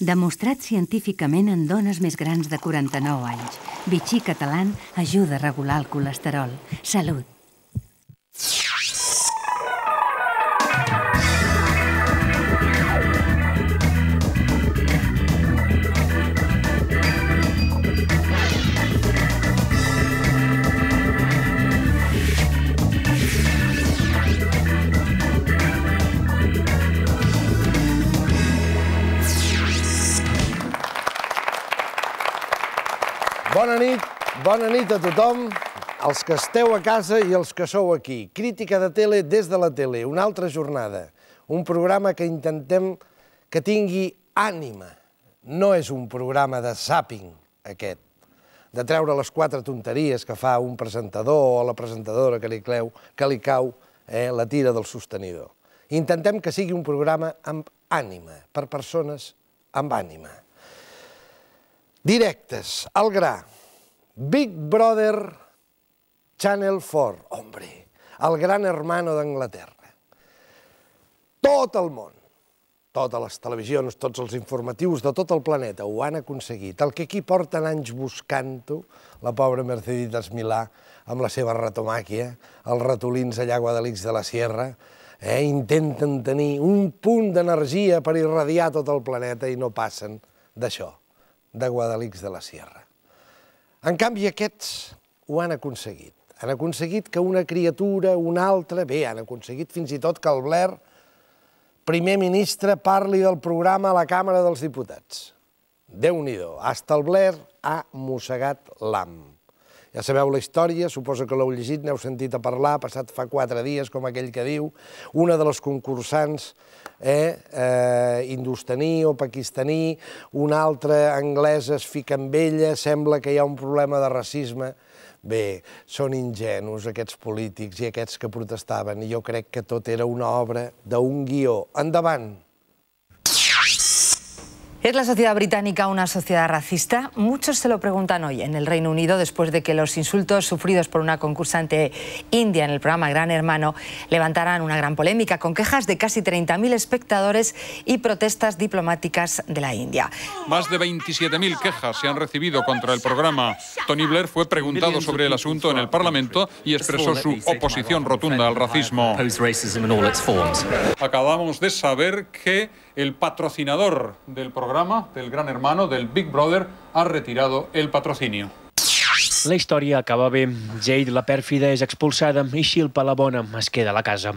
Demostrat científicament en dones més grans de 49 anys, Vichy Catalan ajuda a regular el colesterol. Salut! Bona nit a tothom, els que esteu a casa i els que sou aquí. Crítica de tele des de la tele, una altra jornada. Un programa que intentem que tingui ànima. No és un programa de zapping, aquest de treure les quatre tonteries que fa un presentador o la presentadora que li, cleu, que li cau eh, la tira del sostenidor. Intentem que sigui un programa amb ànima, per persones amb ànima. Directes, al gra, Big Brother Channel 4, hombre, el gran hermano d'Anglaterra. Tot el món, totes les televisions, tots els informatius de tot el planeta ho han aconseguit. El que aquí porten anys buscant-ho, la pobra Merceditas Milà, amb la seva ratomàquia, els ratolins allà a Guadalix de la Sierra, eh, intenten tenir un punt d'energia per irradiar tot el planeta i no passen d'això, de Guadalix de la Sierra. En canvi, aquests ho han aconseguit. Han aconseguit que una criatura, una altra... Bé, han aconseguit fins i tot que el Blair, primer ministre, parli del programa a la Càmera dels Diputats. Déu-n'hi-do, hasta el Blair ha mossegat l'AM. Ja sabeu la història, suposo que l'heu llegit, n'heu sentit a parlar, ha passat fa quatre dies, com aquell que diu. Una de les concursants, eh, eh, indostaní o paquistaní, una altra anglesa es fica amb ella, sembla que hi ha un problema de racisme. Bé, són ingenus aquests polítics i aquests que protestaven, i jo crec que tot era una obra d'un guió. Endavant! ¿Es la sociedad británica una sociedad racista? Muchos se lo preguntan hoy en el Reino Unido después de que los insultos sufridos por una concursante india en el programa Gran Hermano levantaran una gran polémica con quejas de casi 30.000 espectadores y protestas diplomáticas de la India. Más de 27.000 quejas se han recibido contra el programa. Tony Blair fue preguntado sobre el asunto en el Parlamento y expresó su oposición rotunda al racismo. Acabamos de saber que el patrocinador del programa, del Gran Hermano, del Big Brother, ha retirado el patrocinio. La història acaba bé. Jade, la pèrfida, és expulsada i Xilpa, la bona, es queda a la casa.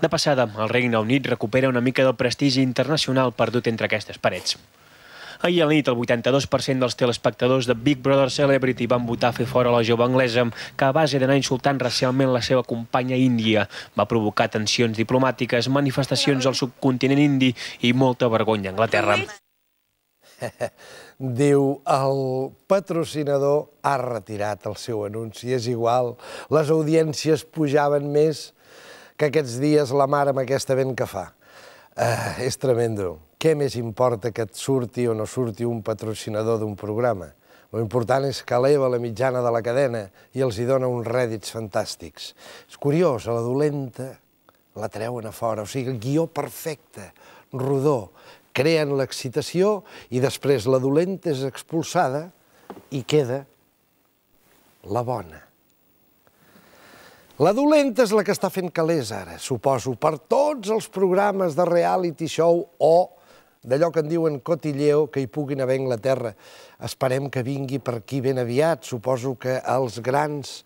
De passada, el Regne Unit recupera una mica del prestigi internacional perdut entre aquestes parets. Ahir a la nit, el 82% dels telespectadors de Big Brother Celebrity van votar a fer fora la jove anglesa, que a base d'anar insultant racialment la seva companya índia va provocar tensions diplomàtiques, manifestacions al subcontinent indi i molta vergonya a Anglaterra. Diu, el patrocinador ha retirat el seu anunci, és igual. Les audiències pujaven més que aquests dies la mar amb aquesta vent que fa. Uh, és tremendo què més importa que et surti o no surti un patrocinador d'un programa? Lo important és que eleva la mitjana de la cadena i els hi dona uns rèdits fantàstics. És curiós, a la dolenta la treuen a fora, o sigui, el guió perfecte, rodó, creen l'excitació i després la dolenta és expulsada i queda la bona. La dolenta és la que està fent calés ara, suposo, per tots els programes de reality show o d'allò que en diuen cotilleo, que hi puguin haver a Anglaterra. Esperem que vingui per aquí ben aviat. Suposo que els grans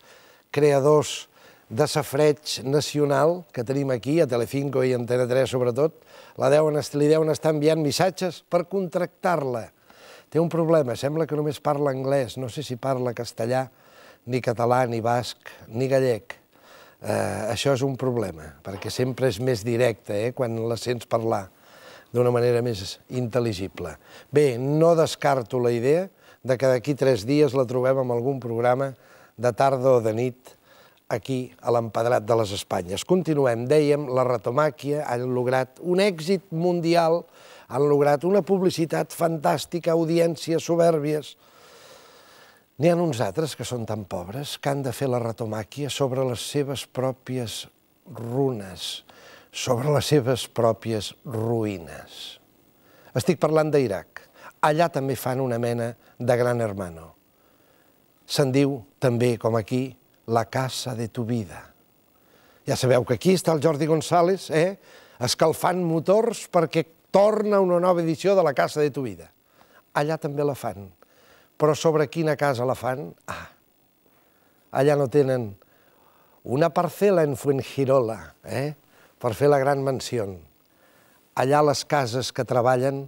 creadors de safreig nacional que tenim aquí, a Telecinco i Antena 3 sobretot, la deuen, li deuen estar enviant missatges per contractar-la. Té un problema, sembla que només parla anglès, no sé si parla castellà, ni català, ni basc, ni gallec. Eh, això és un problema, perquè sempre és més directe eh, quan la sents parlar d'una manera més intel·ligible. Bé, no descarto la idea de que d'aquí tres dies la trobem amb algun programa de tarda o de nit aquí, a l'Empedrat de les Espanyes. Continuem, dèiem, la retomàquia ha lograt un èxit mundial, han lograt una publicitat fantàstica, audiències soberbies. N'hi ha uns altres que són tan pobres que han de fer la retomàquia sobre les seves pròpies runes, sobre les seves pròpies ruïnes. Estic parlant d'Iraq. Allà també fan una mena de gran hermano. Se'n diu, també, com aquí, la casa de tu vida. Ja sabeu que aquí està el Jordi González, eh? escalfant motors perquè torna una nova edició de la casa de tu vida. Allà també la fan. Però sobre quina casa la fan? Ah, allà no tenen una parcel·la en Fuengirola, eh? per fer la gran mansió. Allà les cases que treballen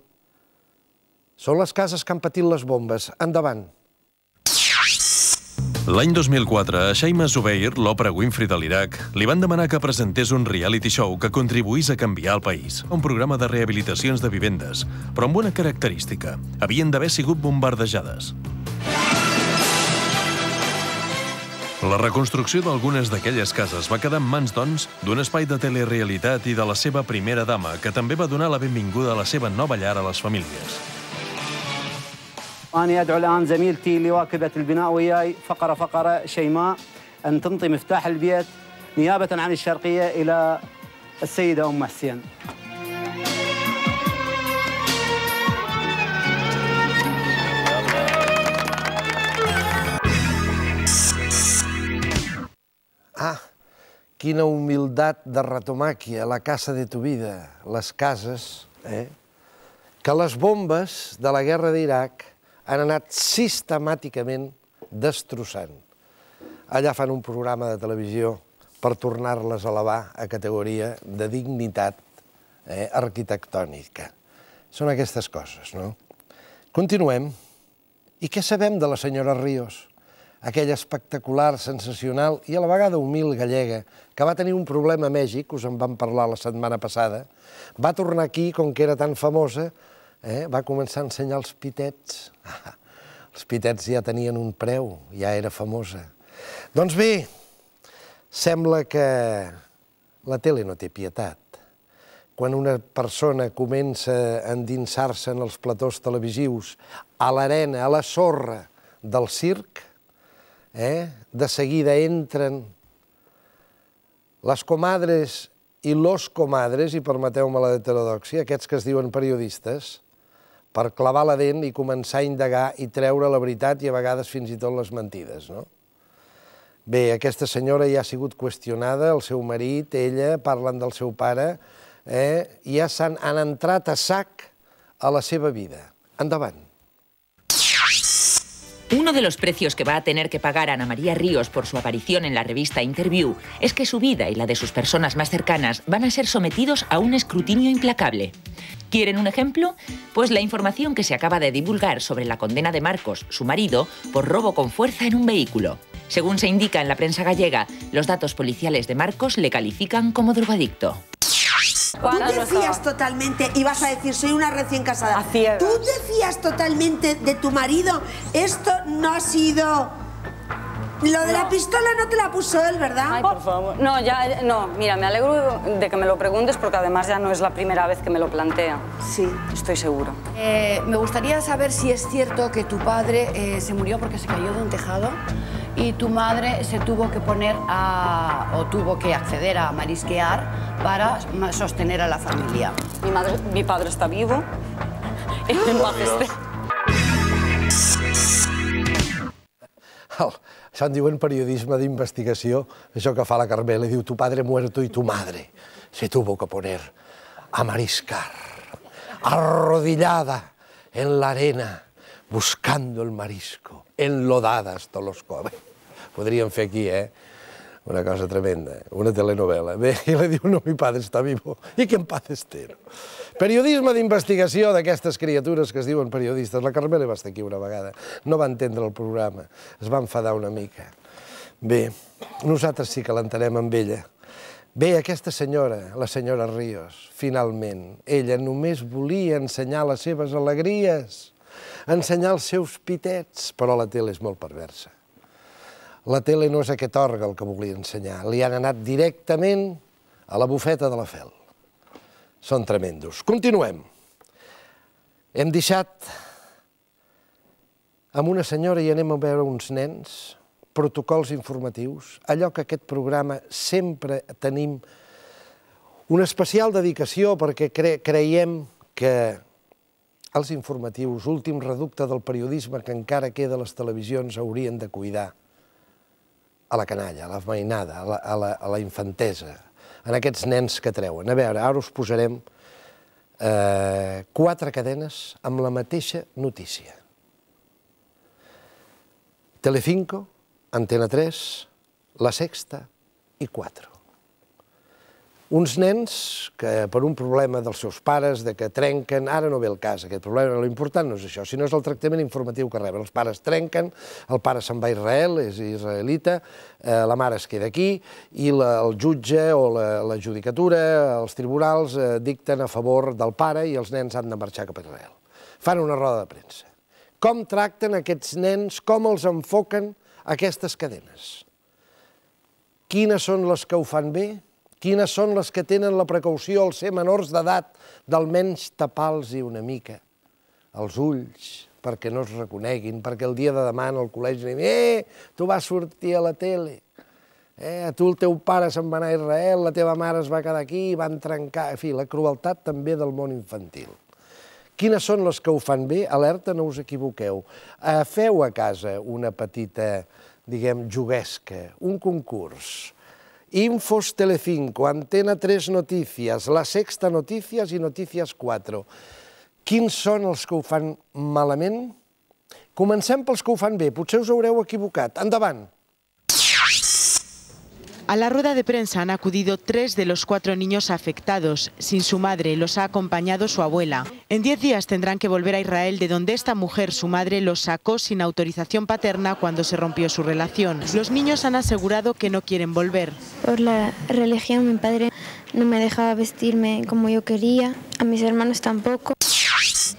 són les cases que han patit les bombes. Endavant. L'any 2004, a Shaima Zubair, l'òpera Winfrey de l'Iraq, li van demanar que presentés un reality show que contribuís a canviar el país. Un programa de rehabilitacions de vivendes, però amb una característica. Havien d'haver sigut bombardejades. La reconstrucció d'algunes d'aquelles cases va quedar en mans, doncs, d'un espai de telerealitat i de la seva primera dama, que també va donar la benvinguda a la seva nova llar a les famílies. أنا أدعو الآن زميلتي اللي واكبت البناء وياي فقرة فقرة شيماء أن تنطي مفتاح البيت نيابة عن الشرقية إلى السيدة أم حسين Ah, quina humildat de retomàquia, la casa de tu vida, les cases, eh? que les bombes de la guerra d'Iraq han anat sistemàticament destrossant. Allà fan un programa de televisió per tornar-les a elevar a categoria de dignitat eh, arquitectònica. Són aquestes coses, no? Continuem. I què sabem de la senyora Ríos? aquella espectacular, sensacional i a la vegada humil gallega, que va tenir un problema a Mèxic, us en vam parlar la setmana passada, va tornar aquí, com que era tan famosa, eh, va començar a ensenyar els pitets. Ah, els pitets ja tenien un preu, ja era famosa. Doncs bé, sembla que la tele no té pietat. Quan una persona comença a endinsar-se en els platós televisius, a l'arena, a la sorra del circ, eh? de seguida entren les comadres i los comadres, i permeteu-me la heterodoxia, aquests que es diuen periodistes, per clavar la dent i començar a indagar i treure la veritat i a vegades fins i tot les mentides, no? Bé, aquesta senyora ja ha sigut qüestionada, el seu marit, ella, parlen del seu pare, eh? ja han, han entrat a sac a la seva vida. Endavant. Uno de los precios que va a tener que pagar Ana María Ríos por su aparición en la revista Interview es que su vida y la de sus personas más cercanas van a ser sometidos a un escrutinio implacable. ¿Quieren un ejemplo? Pues la información que se acaba de divulgar sobre la condena de Marcos, su marido, por robo con fuerza en un vehículo. Según se indica en la prensa gallega, los datos policiales de Marcos le califican como drogadicto. Tú te fías totalmente, y vas a decir, soy una recién casada. Tú te totalmente de tu marido. Esto no ha sido... Lo de la pistola no te la puso él, ¿verdad? Ay, por favor. No, ya, no. Mira, me alegro de que me lo preguntes porque además ya no es la primera vez que me lo plantea. Sí. Estoy seguro. Eh, me gustaría saber si es cierto que tu padre eh, se murió porque se cayó de un tejado y tu madre se tuvo que poner a, o tuvo que acceder a marisquear para sostener a la familia. Mi, madre, mi padre está vivo, el, oh, se'n buen en de investigación eso que fa la Carmela, diu tu padre muerto y tu madre se tuvo que poner a mariscar, arrodillada en la arena, buscando el marisco. enlodadas Tolos Cove. Podríem fer aquí, eh? Una cosa tremenda, eh, una telenovela. Bé, i li diu, no, mi padre està vivo, i que en paz estero. Periodisme d'investigació d'aquestes criatures que es diuen periodistes. La Carmela va estar aquí una vegada, no va entendre el programa, es va enfadar una mica. Bé, nosaltres sí que l'entenem amb ella. Bé, aquesta senyora, la senyora Ríos, finalment, ella només volia ensenyar les seves alegries ensenyar els seus pitets, però la tele és molt perversa. La tele no és aquest el que volia ensenyar, li han anat directament a la bufeta de la fel. Són tremendos. Continuem. Hem deixat amb una senyora i anem a veure uns nens, protocols informatius, allò que aquest programa sempre tenim una especial dedicació perquè cre creiem que als informatius, últim reducte del periodisme que encara queda les televisions haurien de cuidar a la canalla, a la mainada, a la, a la, a la infantesa, en aquests nens que treuen. A veure, ara us posarem eh, quatre cadenes amb la mateixa notícia. Telecinco, Antena 3, La Sexta i 4. Uns nens que per un problema dels seus pares, de que trenquen, ara no ve el cas, aquest problema, l'important no és això, sinó és el tractament informatiu que reben. Els pares trenquen, el pare se'n va a Israel, és israelita, eh, la mare es queda aquí, i la, el jutge o la, la judicatura, els tribunals, eh, dicten a favor del pare i els nens han de marxar cap a Israel. Fan una roda de premsa. Com tracten aquests nens, com els enfoquen aquestes cadenes? Quines són les que ho fan bé? Quines són les que tenen la precaució al ser menors d'edat d'almenys tapar-los-hi una mica? Els ulls, perquè no es reconeguin, perquè el dia de demà en el col·legi diuen «Eh, tu vas sortir a la tele, eh, a tu el teu pare se'n va anar a Israel, la teva mare es va quedar aquí, i van trencar...» En fi, la crueltat també del món infantil. Quines són les que ho fan bé? Alerta, no us equivoqueu. Eh, feu a casa una petita, diguem, juguesca, un concurs, Infos Telecinco, Antena 3 Notícies, La Sexta Notícies i Notícies 4. Quins són els que ho fan malament? Comencem pels que ho fan bé, potser us haureu equivocat. Endavant! A la rueda de prensa han acudido tres de los cuatro niños afectados. Sin su madre los ha acompañado su abuela. En diez días tendrán que volver a Israel, de donde esta mujer, su madre, los sacó sin autorización paterna cuando se rompió su relación. Los niños han asegurado que no quieren volver. Por la religión, mi padre no me dejaba vestirme como yo quería, a mis hermanos tampoco.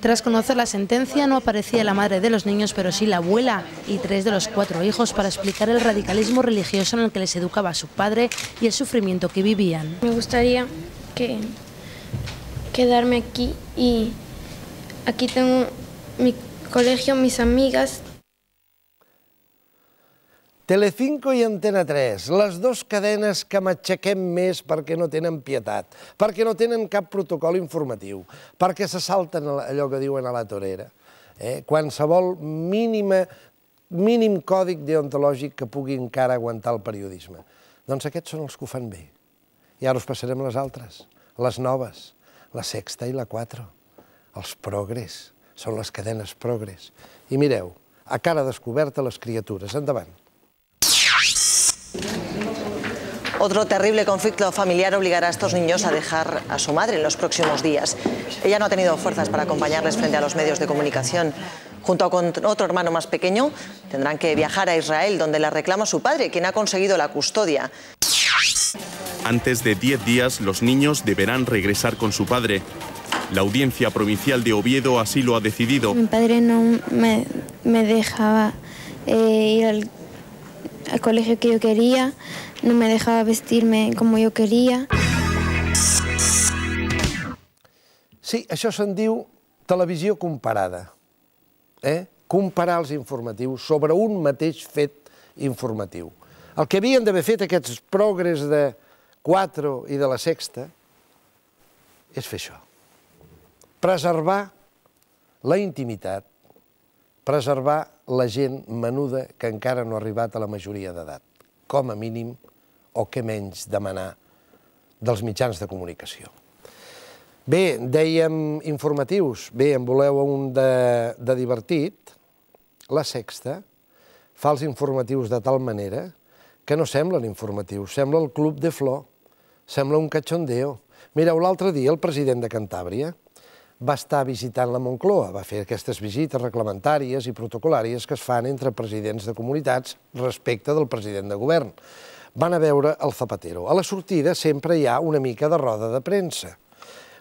Tras conocer la sentencia, no aparecía la madre de los niños, pero sí la abuela y tres de los cuatro hijos para explicar el radicalismo religioso en el que les educaba su padre y el sufrimiento que vivían. Me gustaría quedarme aquí y aquí tengo mi colegio, mis amigas, Telecinco i Antena 3, les dues cadenes que m'aixequem més perquè no tenen pietat, perquè no tenen cap protocol informatiu, perquè se salten allò que diuen a la torera. Eh? Qualsevol mínima, mínim còdic deontològic que pugui encara aguantar el periodisme. Doncs aquests són els que ho fan bé. I ara us passarem les altres, les noves, la sexta i la quatre, els progrés, són les cadenes progrés. I mireu, a cara descoberta les criatures. Endavant. Otro terrible conflicto familiar obligará a estos niños a dejar a su madre en los próximos días. Ella no ha tenido fuerzas para acompañarles frente a los medios de comunicación. Junto con otro hermano más pequeño, tendrán que viajar a Israel, donde la reclama su padre, quien ha conseguido la custodia. Antes de 10 días, los niños deberán regresar con su padre. La audiencia provincial de Oviedo así lo ha decidido. Mi padre no me, dejaba eh, ir al al colegio que yo quería, no me dejaba vestirme com jo queria. Sí, això se'n diu televisió comparada. Eh? Comparar els informatius sobre un mateix fet informatiu. El que havien d'haver fet aquests progres de 4 i de la sexta és fer això. Preservar la intimitat preservar la gent menuda que encara no ha arribat a la majoria d'edat, com a mínim, o què menys demanar dels mitjans de comunicació. Bé, dèiem informatius, bé, en voleu un de, de divertit, la sexta, fa els informatius de tal manera que no semblen informatius, sembla el Club de Flor, sembla un cachondeo. Mireu, l'altre dia el president de Cantàbria va estar visitant la Moncloa, va fer aquestes visites reglamentàries i protocolàries que es fan entre presidents de comunitats respecte del president de govern. Van a veure el Zapatero. A la sortida sempre hi ha una mica de roda de premsa.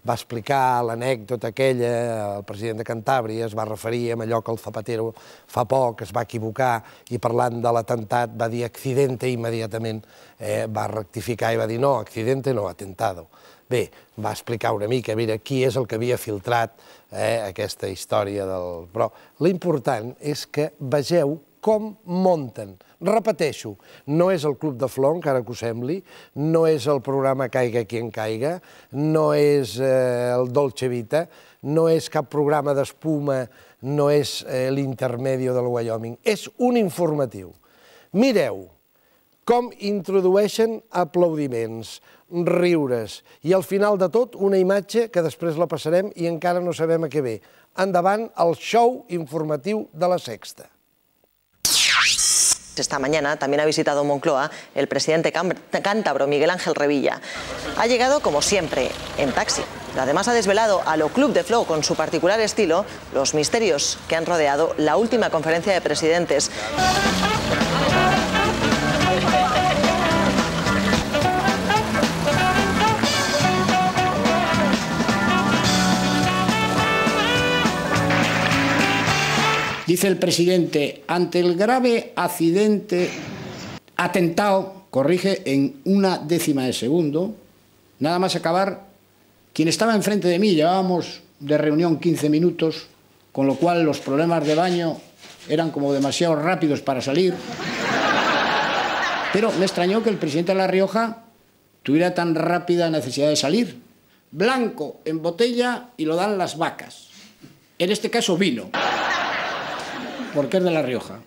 Va explicar l'anècdota aquella, el president de Cantàbria es va referir a allò que el Zapatero fa poc es va equivocar i parlant de l'atemptat va dir accidente immediatament, eh, va rectificar i va dir no, accidente no, atentado Bé, va explicar una mica, mira, qui és el que havia filtrat eh, aquesta història del... Però l'important és que vegeu com monten. Repeteixo, no és el Club de Flor, encara que ho sembli, no és el programa Caiga qui en caiga, no és eh, el Dolce Vita, no és cap programa d'espuma, no és eh, l'intermedio del Wyoming, és un informatiu. Mireu, com introdueixen aplaudiments, riures i al final de tot una imatge que després la passarem i encara no sabem a què ve. Endavant el show informatiu de la Sexta. Esta mañana también ha visitado Moncloa el presidente cántabro Miguel Ángel Revilla. Ha llegado, como siempre, en taxi. Además ha desvelado a lo Club de Flow con su particular estilo los misterios que han rodeado la última conferencia de presidentes. Dice el presidente, ante el grave accidente, atentado, corrige en una décima de segundo, nada más acabar, quien estaba enfrente de mí, llevábamos de reunión 15 minutos, con lo cual los problemas de baño eran como demasiado rápidos para salir. Pero me extrañó que el presidente de La Rioja tuviera tan rápida necesidad de salir. Blanco en botella y lo dan las vacas. En este caso vino. porque es de La Rioja.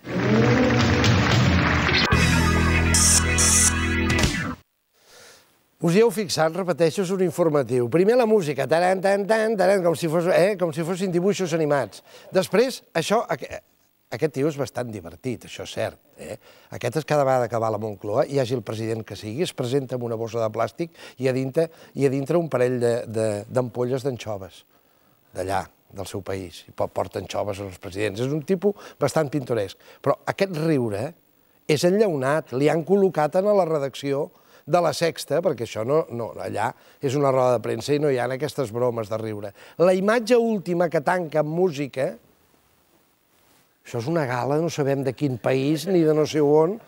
Us hi heu fixat, repeteixo, és un informatiu. Primer la música, taran, taran, taran, taran, com si, fos, eh, com si fossin dibuixos animats. Després, això, aquest tio és bastant divertit, això és cert. Eh? Aquest és cada vegada que va a la Moncloa, hi hagi el president que sigui, es presenta amb una bossa de plàstic i a dintre, i a dintre un parell d'ampolles de, de, d'anxoves, d'allà, del seu país, i porten xoves als presidents. És un tipus bastant pintoresc. Però aquest riure és enllaunat, li han col·locat en la redacció de la Sexta, perquè això no, no, allà és una roda de premsa i no hi ha aquestes bromes de riure. La imatge última que tanca amb música, això és una gala, no sabem de quin país ni de no sé on,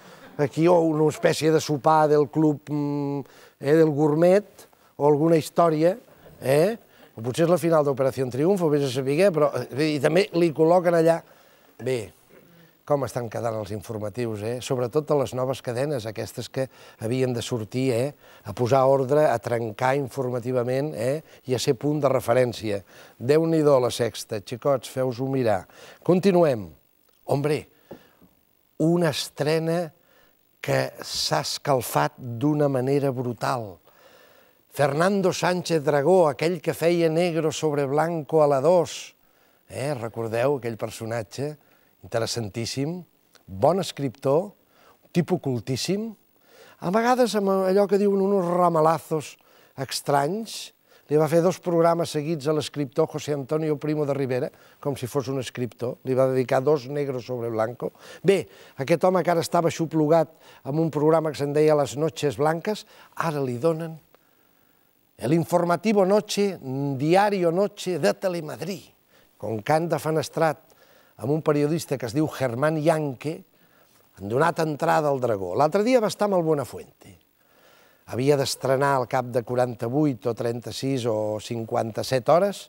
aquí o una espècie de sopar del club mm, eh, del gourmet o alguna història, eh? o potser és la final d'Operació en Triunfo, vés a saber, però eh, i també li col·loquen allà. Bé, com estan quedant els informatius, eh? Sobretot a les noves cadenes, aquestes que havien de sortir, eh? A posar ordre, a trencar informativament, eh? I a ser punt de referència. Déu-n'hi-do, la sexta. Xicots, feu-vos-ho mirar. Continuem. Hombre, una estrena que s'ha escalfat d'una manera brutal Fernando Sánchez Dragó, aquell que feia negro sobre blanco a la 2. Eh? Recordeu aquell personatge? Interessantíssim, bon escriptor, tipus cultíssim, a vegades amb allò que diuen uns ramalazos estranys, li va fer dos programes seguits a l'escriptor José Antonio Primo de Rivera, com si fos un escriptor, li va dedicar dos negros sobre blanco. Bé, aquest home que ara estava xuplugat amb un programa que se'n deia Les noches blanques, ara li donen el informativo Noche, diario Noche de Telemadrid, con cant de fenestrat, amb un periodista que es diu Germán Yanque, han donat entrada al Dragó. L'altre dia va estar amb el Buenafuente. Havia d'estrenar al cap de 48 o 36 o 57 hores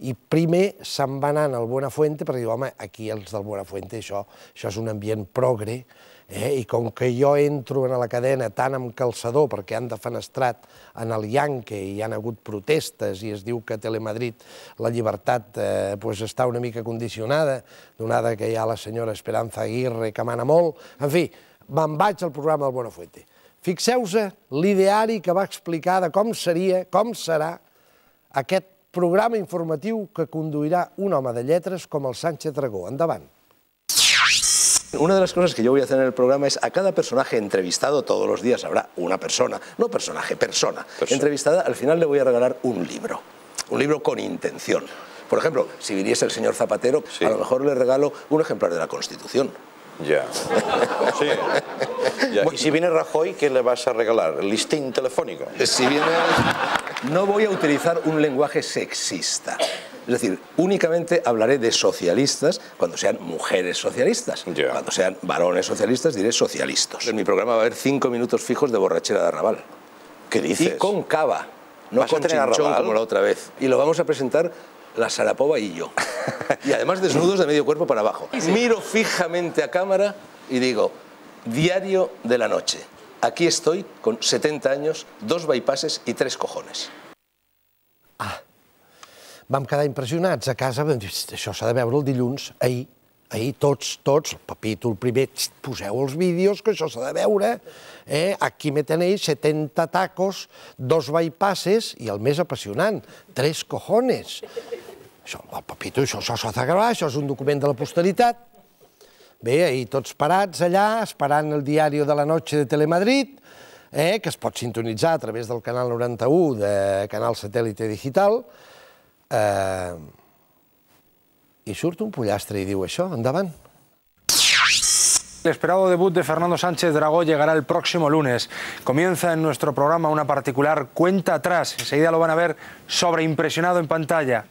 i primer se'n va anar al Buenafuente perquè diu, home, aquí els del Buenafuente, això, això és un ambient progre, Eh? I com que jo entro a la cadena tant amb calçador, perquè han defenestrat en el Yankee i hi han hagut protestes i es diu que a Telemadrid la llibertat eh, pues està una mica condicionada, donada que hi ha la senyora Esperanza Aguirre que mana molt, en fi, me'n vaig al programa del Buenafuente. Fixeu-se l'ideari que va explicar de com seria, com serà aquest programa informatiu que conduirà un home de lletres com el Sánchez Dragó. Endavant. Una de las cosas que yo voy a hacer en el programa es a cada personaje entrevistado, todos los días habrá una persona, no personaje, persona, entrevistada, al final le voy a regalar un libro, un libro con intención. Por ejemplo, si viniese el señor Zapatero, a lo mejor le regalo un ejemplar de la Constitución. Ya. Y si viene Rajoy, ¿qué le vas a regalar? ¿El listín telefónico? No voy a utilizar un lenguaje sexista. Es decir, únicamente hablaré de socialistas cuando sean mujeres socialistas. Cuando sean varones socialistas diré socialistas. En mi programa va a haber cinco minutos fijos de borrachera de arrabal. ¿Qué dices? Y con cava, no con chinchón como la otra vez. Y lo vamos a presentar la Sarapova y yo. y además desnudos de medio cuerpo para abajo. Miro fijamente a cámara y digo, diario de la noche. Aquí estoy con 70 años, dos bypasses y tres cojones. Ah. vam quedar impressionats. A casa vam dir, això s'ha de veure el dilluns, ahir, ahir tots, tots, el capítol primer, poseu els vídeos, que això s'ha de veure. Eh? Aquí me tenéis 70 tacos, dos bypasses i el més apassionant, tres cojones. Això, el Pepito, això, això s'ha de gravar, això és un document de la posteritat. Bé, ahir tots parats allà, esperant el diari de la noche de Telemadrid, eh? que es pot sintonitzar a través del canal 91 de Canal Satèl·lite Digital, Y eh, I un pollastre y diu El esperado debut de Fernando Sánchez Dragó llegará el próximo lunes. Comienza en nuestro programa una particular cuenta atrás. Enseguida lo van a ver sobreimpresionado en pantalla.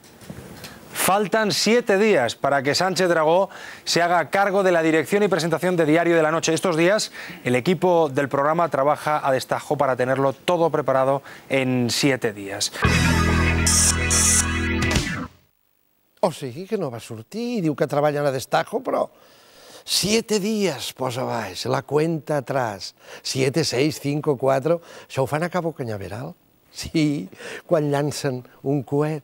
Faltan siete días para que Sánchez Dragó se haga cargo de la dirección y presentación de Diario de la Noche. Estos días el equipo del programa trabaja a destajo para tenerlo todo preparado en siete días. O sigui que no va sortir, diu que treballa a destajo, però Siete dies, posa baix, la cuenta atrás. Siete, seis, cinco, cuatro... Això ho fan a Cabo Canyaveral? Sí, quan llancen un coet.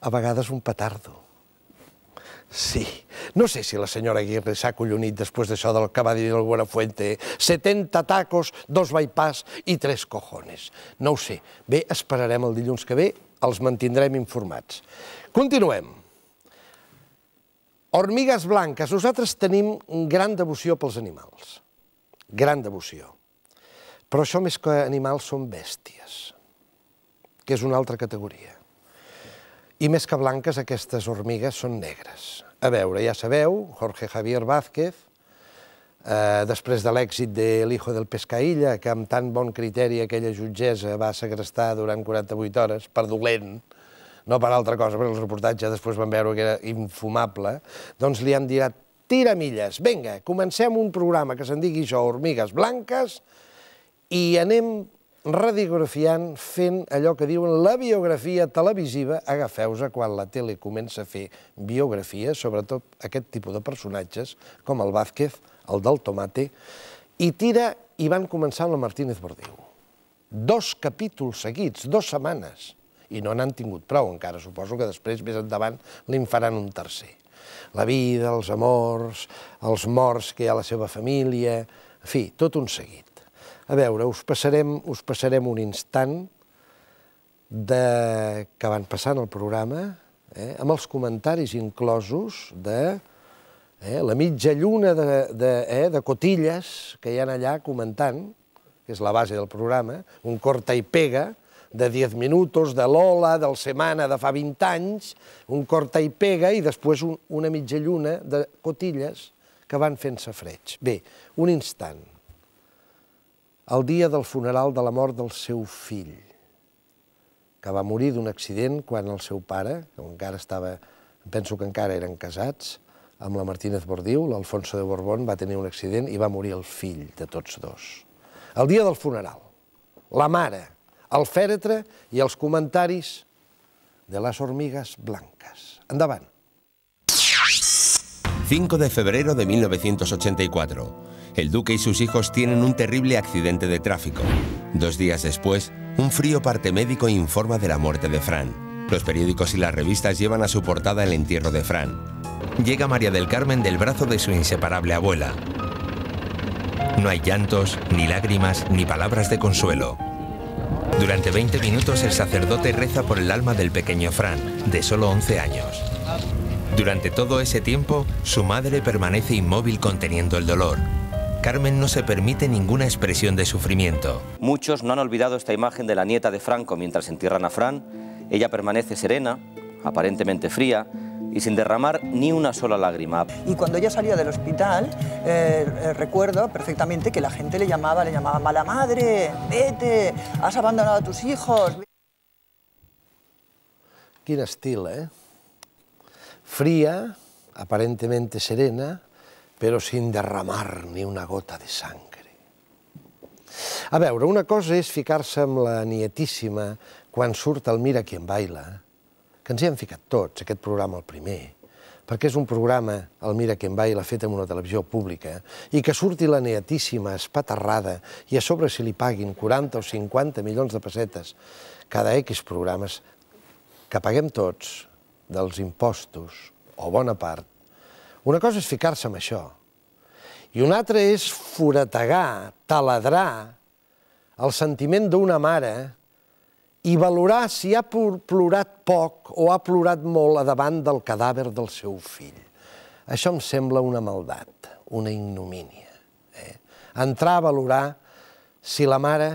A vegades un petardo. Sí. No sé si la senyora Aguirre s'ha acollonit després d'això del que va dir el Buenafuente. 70 tacos, dos bypass i tres cojones. No ho sé. Bé, esperarem el dilluns que ve, els mantindrem informats. Continuem. Hormigues blanques. Nosaltres tenim gran devoció pels animals. Gran devoció. Però això més que animals són bèsties, que és una altra categoria. I més que blanques, aquestes hormigues són negres. A veure, ja sabeu, Jorge Javier Vázquez, eh, després de l'èxit de l'Hijo del Pescaïlla, que amb tan bon criteri aquella jutgessa va segrestar durant 48 hores, per dolent, no per altra cosa, perquè el reportatge després van veure que era infumable, doncs li han dit, tira milles, vinga, comencem un programa que se'n digui jo, Hormigues Blanques, i anem radiografiant, fent allò que diuen la biografia televisiva, agafeu-se quan la tele comença a fer biografia, sobretot aquest tipus de personatges, com el Vázquez, el del Tomate, i tira, i van començar amb la Martínez Bordiu. Dos capítols seguits, dues setmanes i no n'han tingut prou encara. Suposo que després, més endavant, en faran un tercer. La vida, els amors, els morts que hi ha a la seva família... En fi, tot un seguit. A veure, us passarem, us passarem un instant de... que van passant el programa, eh, amb els comentaris inclosos de eh, la mitja lluna de, de, eh, de cotilles que hi han allà comentant, que és la base del programa, un corta i pega, de 10 minuts, de Lola, del Semana de fa 20 anys, un corta i pega i després un, una mitja lluna de cotilles que van fent-se freds. Bé, un instant. El dia del funeral de la mort del seu fill, que va morir d'un accident quan el seu pare, que encara estava, penso que encara eren casats, amb la Martínez Bordiu, l'Alfonso de Borbón va tenir un accident i va morir el fill de tots dos. El dia del funeral, la mare, al y y los comentaris de las hormigas blancas. Andaban. 5 de febrero de 1984. El duque y sus hijos tienen un terrible accidente de tráfico. Dos días después, un frío parte médico informa de la muerte de Fran. Los periódicos y las revistas llevan a su portada el entierro de Fran. Llega María del Carmen del brazo de su inseparable abuela. No hay llantos, ni lágrimas, ni palabras de consuelo. Durante 20 minutos el sacerdote reza por el alma del pequeño Fran, de solo 11 años. Durante todo ese tiempo, su madre permanece inmóvil conteniendo el dolor. Carmen no se permite ninguna expresión de sufrimiento. Muchos no han olvidado esta imagen de la nieta de Franco mientras entierran a Fran. Ella permanece serena, aparentemente fría, y sin derramar ni una sola lágrima. Y cuando ella salía del hospital, eh, eh, recuerdo perfectamente que la gente le llamaba, le llamaba mala madre, vete, has abandonado a tus hijos. Quin estil, eh? Fría, aparentemente serena, pero sin derramar ni una gota de sangre. A veure, una cosa és ficar-se amb la nietíssima quan surt el Mira qui em baila, que ens hi hem ficat tots, aquest programa el primer, perquè és un programa, el Mira que em va i l'ha fet en una televisió pública, i que surti la neatíssima espaterrada i a sobre si li paguin 40 o 50 milions de pessetes cada X programes que paguem tots dels impostos, o bona part, una cosa és ficar-se en això, i una altra és forategar, taladrar el sentiment d'una mare i valorar si ha plorat poc o ha plorat molt a davant del cadàver del seu fill. Això em sembla una maldat, una ignomínia. Eh? Entrar a valorar si la mare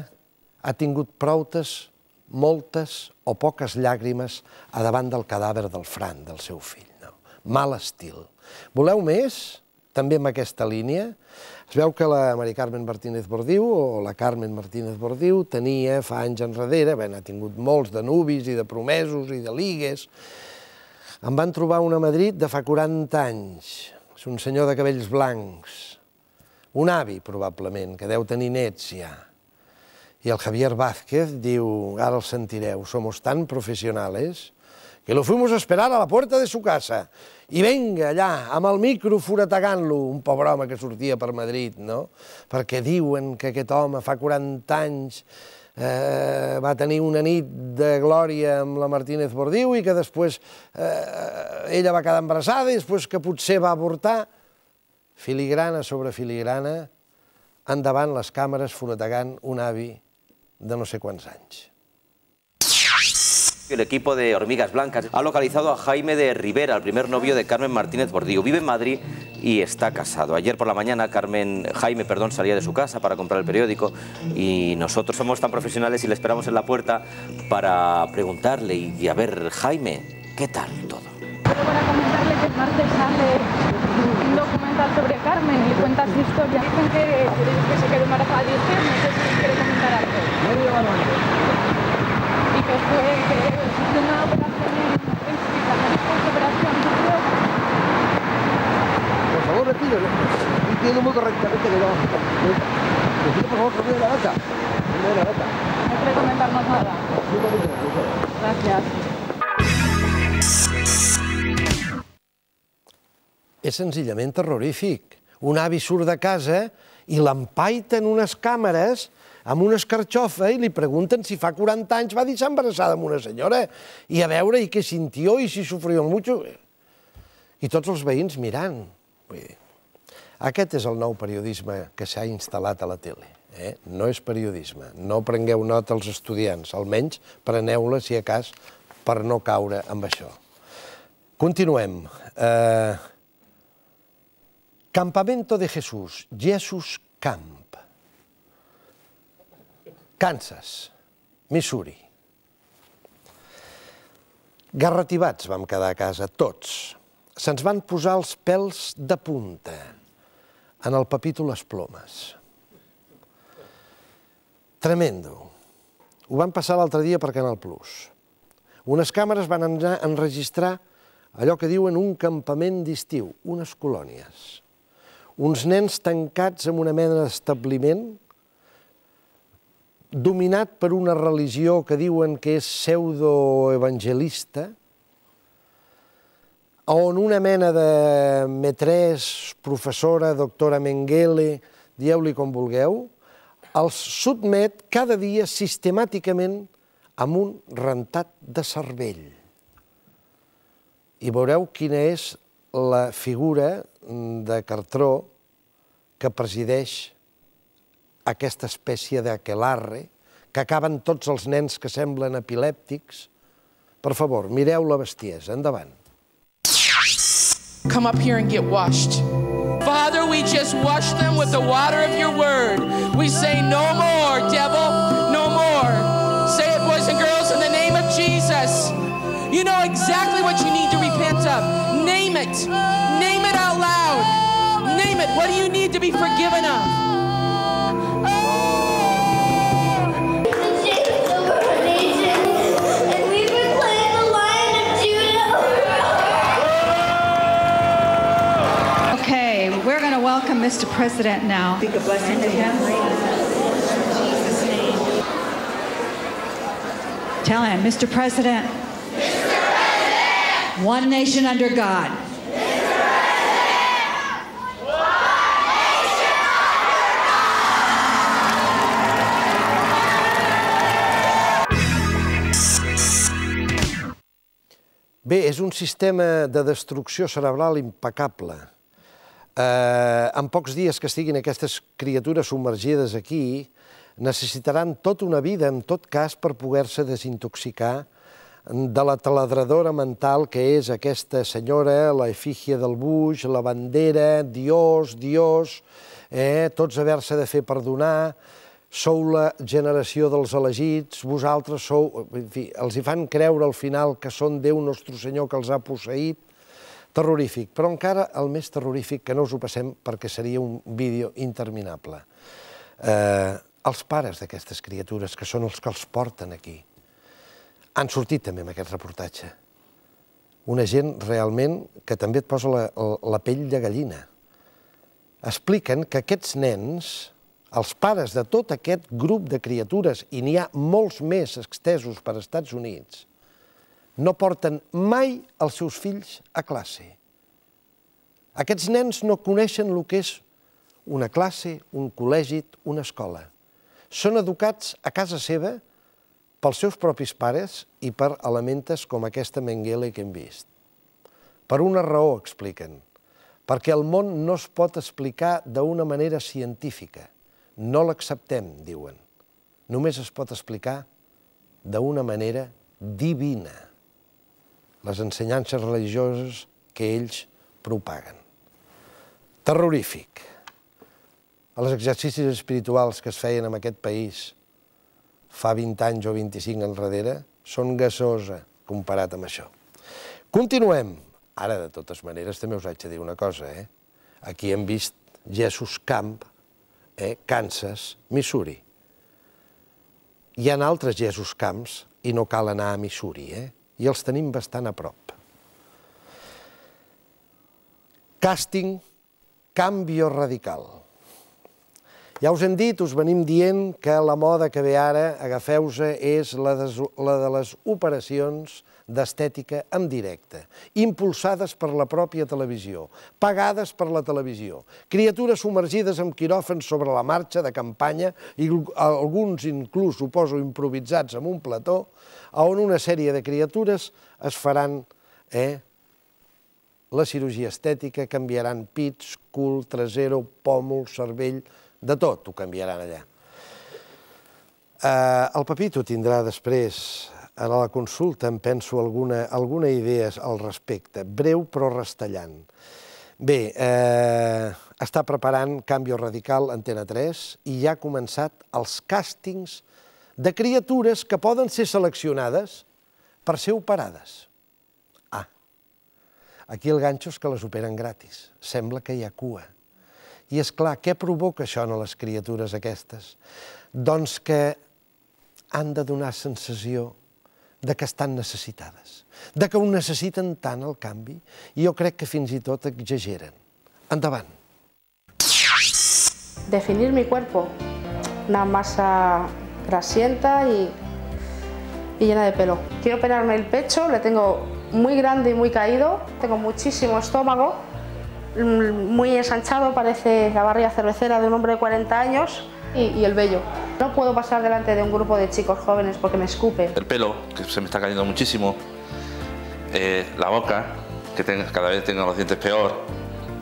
ha tingut proutes, moltes o poques llàgrimes a davant del cadàver del Fran, del seu fill. Mal estil. Voleu més? també amb aquesta línia. Es veu que la Mari Carmen Martínez Bordiu, o la Carmen Martínez Bordiu, tenia fa anys enrere, bé, ha tingut molts de nubis i de promesos i de ligues, em van trobar una a Madrid de fa 40 anys, és un senyor de cabells blancs, un avi, probablement, que deu tenir nets ja. I el Javier Vázquez diu, ara el sentireu, somos tan professionales que lo fuimos a esperar a la puerta de su casa. I venga allà, amb el micro foratagant-lo, un pobre home que sortia per Madrid, no? Perquè diuen que aquest home fa 40 anys eh, va tenir una nit de glòria amb la Martínez Bordiu i que després eh, ella va quedar embarassada i després que potser va avortar filigrana sobre filigrana endavant les càmeres foratagant un avi de no sé quants anys. El equipo de Hormigas Blancas ha localizado a Jaime de Rivera, el primer novio de Carmen Martínez Bordillo. Vive en Madrid y está casado. Ayer por la mañana Carmen, Jaime perdón, salía de su casa para comprar el periódico y nosotros somos tan profesionales y le esperamos en la puerta para preguntarle y, a ver, Jaime, ¿qué tal todo? comentarle que el martes sale un documental sobre Carmen y cuenta su historia. que se quedó embarazada no sé quiere comentar algo. Por favor, retírelo. Estoy pidiendo muy correctamente que no. Retire, por favor, por medio de la gata. Por medio de la gata. No quiere comentarnos nada. Gracias. És senzillament terrorífic. Un avi surt de casa i l'empaiten unes càmeres amb una escarxofa eh, i li pregunten si fa 40 anys va deixar embarassada amb una senyora i a veure i què sintió i si sofriu mucho. I tots els veïns mirant. Vull dir, aquest és el nou periodisme que s'ha instal·lat a la tele. Eh? No és periodisme. No prengueu nota als estudiants. Almenys preneu-la, si a cas, per no caure amb això. Continuem. Eh... Campamento de Jesús, Jesús Camp. Kansas, Missouri. Garrativats vam quedar a casa, tots. Se'ns van posar els pèls de punta. En el papito les plomes. Tremendo. Ho vam passar l'altre dia per Canal Plus. Unes càmeres van anar a enregistrar allò que diuen un campament d'estiu, unes colònies. Uns nens tancats en una mena d'establiment dominat per una religió que diuen que és pseudoevangelista, on una mena de metres, professora, doctora Mengele, dieu-li com vulgueu, els sotmet cada dia sistemàticament amb un rentat de cervell. I veureu quina és la figura de Cartró que presideix aquesta espècie d'aquelarre, que acaben tots els nens que semblen epilèptics. Per favor, mireu la bestiesa. Endavant. Come up here and get washed. Father, we just wash them with the water of your word. We say no more, devil, no more. Say it, boys and girls, in the name of Jesus. You know exactly what you need to repent of. Name it. Name it out loud. Name it. What do you need to be forgiven of? welcome Mr. President now. Speak a blessing to him. Tell him, Mr. President. Mr. President. One nation under God. Bé, és un sistema de destrucció cerebral impecable eh, en pocs dies que estiguin aquestes criatures submergides aquí, necessitaran tota una vida, en tot cas, per poder-se desintoxicar de la taladradora mental que és aquesta senyora, la efígia del Buix, la bandera, Dios, Dios, eh, tots haver-se de fer perdonar, sou la generació dels elegits, vosaltres sou... En fi, els hi fan creure al final que són Déu nostre Senyor que els ha posseït, terrorífic, però encara el més terrorífic, que no us ho passem perquè seria un vídeo interminable. Eh, els pares d'aquestes criatures, que són els que els porten aquí, han sortit també en aquest reportatge. Una gent realment que també et posa la, la pell de gallina. Expliquen que aquests nens, els pares de tot aquest grup de criatures, i n'hi ha molts més extesos per als Estats Units, no porten mai els seus fills a classe. Aquests nens no coneixen el que és una classe, un col·legi, una escola. Són educats a casa seva pels seus propis pares i per elementes com aquesta Mengele que hem vist. Per una raó, expliquen, perquè el món no es pot explicar d'una manera científica. No l'acceptem, diuen. Només es pot explicar d'una manera divina les ensenyances religioses que ells propaguen. Terrorífic. Els exercicis espirituals que es feien en aquest país fa 20 anys o 25 enrere són gasosa comparat amb això. Continuem. Ara, de totes maneres, també us haig de dir una cosa, eh? Aquí hem vist Jesus Camp, eh? Kansas, Missouri. Hi ha altres Jesus Camps i no cal anar a Missouri, eh? i els tenim bastant a prop. Càsting, canvi radical. Ja us hem dit, us venim dient que la moda que ve ara, agafeu-se, és la de, la de les operacions d'estètica en directe, impulsades per la pròpia televisió, pagades per la televisió, criatures submergides amb quiròfans sobre la marxa de campanya, i alguns inclús, suposo, improvisats amb un plató, on una sèrie de criatures es faran eh, la cirurgia estètica, canviaran pits, cul, trasero, pòmul, cervell, de tot ho canviaran allà. Eh, el ho tindrà després, a la consulta, em penso, alguna, alguna idea al respecte, breu però restallant. Bé, eh, està preparant Canvio Radical Antena 3 i ja ha començat els càstings de criatures que poden ser seleccionades per ser operades. Ah, aquí el ganxo és que les operen gratis. Sembla que hi ha cua. I és clar, què provoca això en les criatures aquestes? Doncs que han de donar sensació de que estan necessitades, de que ho necessiten tant el canvi, i jo crec que fins i tot exageren. Endavant. Definir mi cuerpo, una masa trasienta y, llena de pelo. Quiero operarme el pecho, le tengo muy grande y muy caído, tengo muchísimo estómago, mm, muy ensanchado, parece la barriga cervecera de un hombre de 40 años y, el vello. No puedo pasar delante de un grupo de chicos jóvenes porque me escupe. El pelo, que se me está cayendo muchísimo, eh, la boca, que cada vez tengo los dientes peor.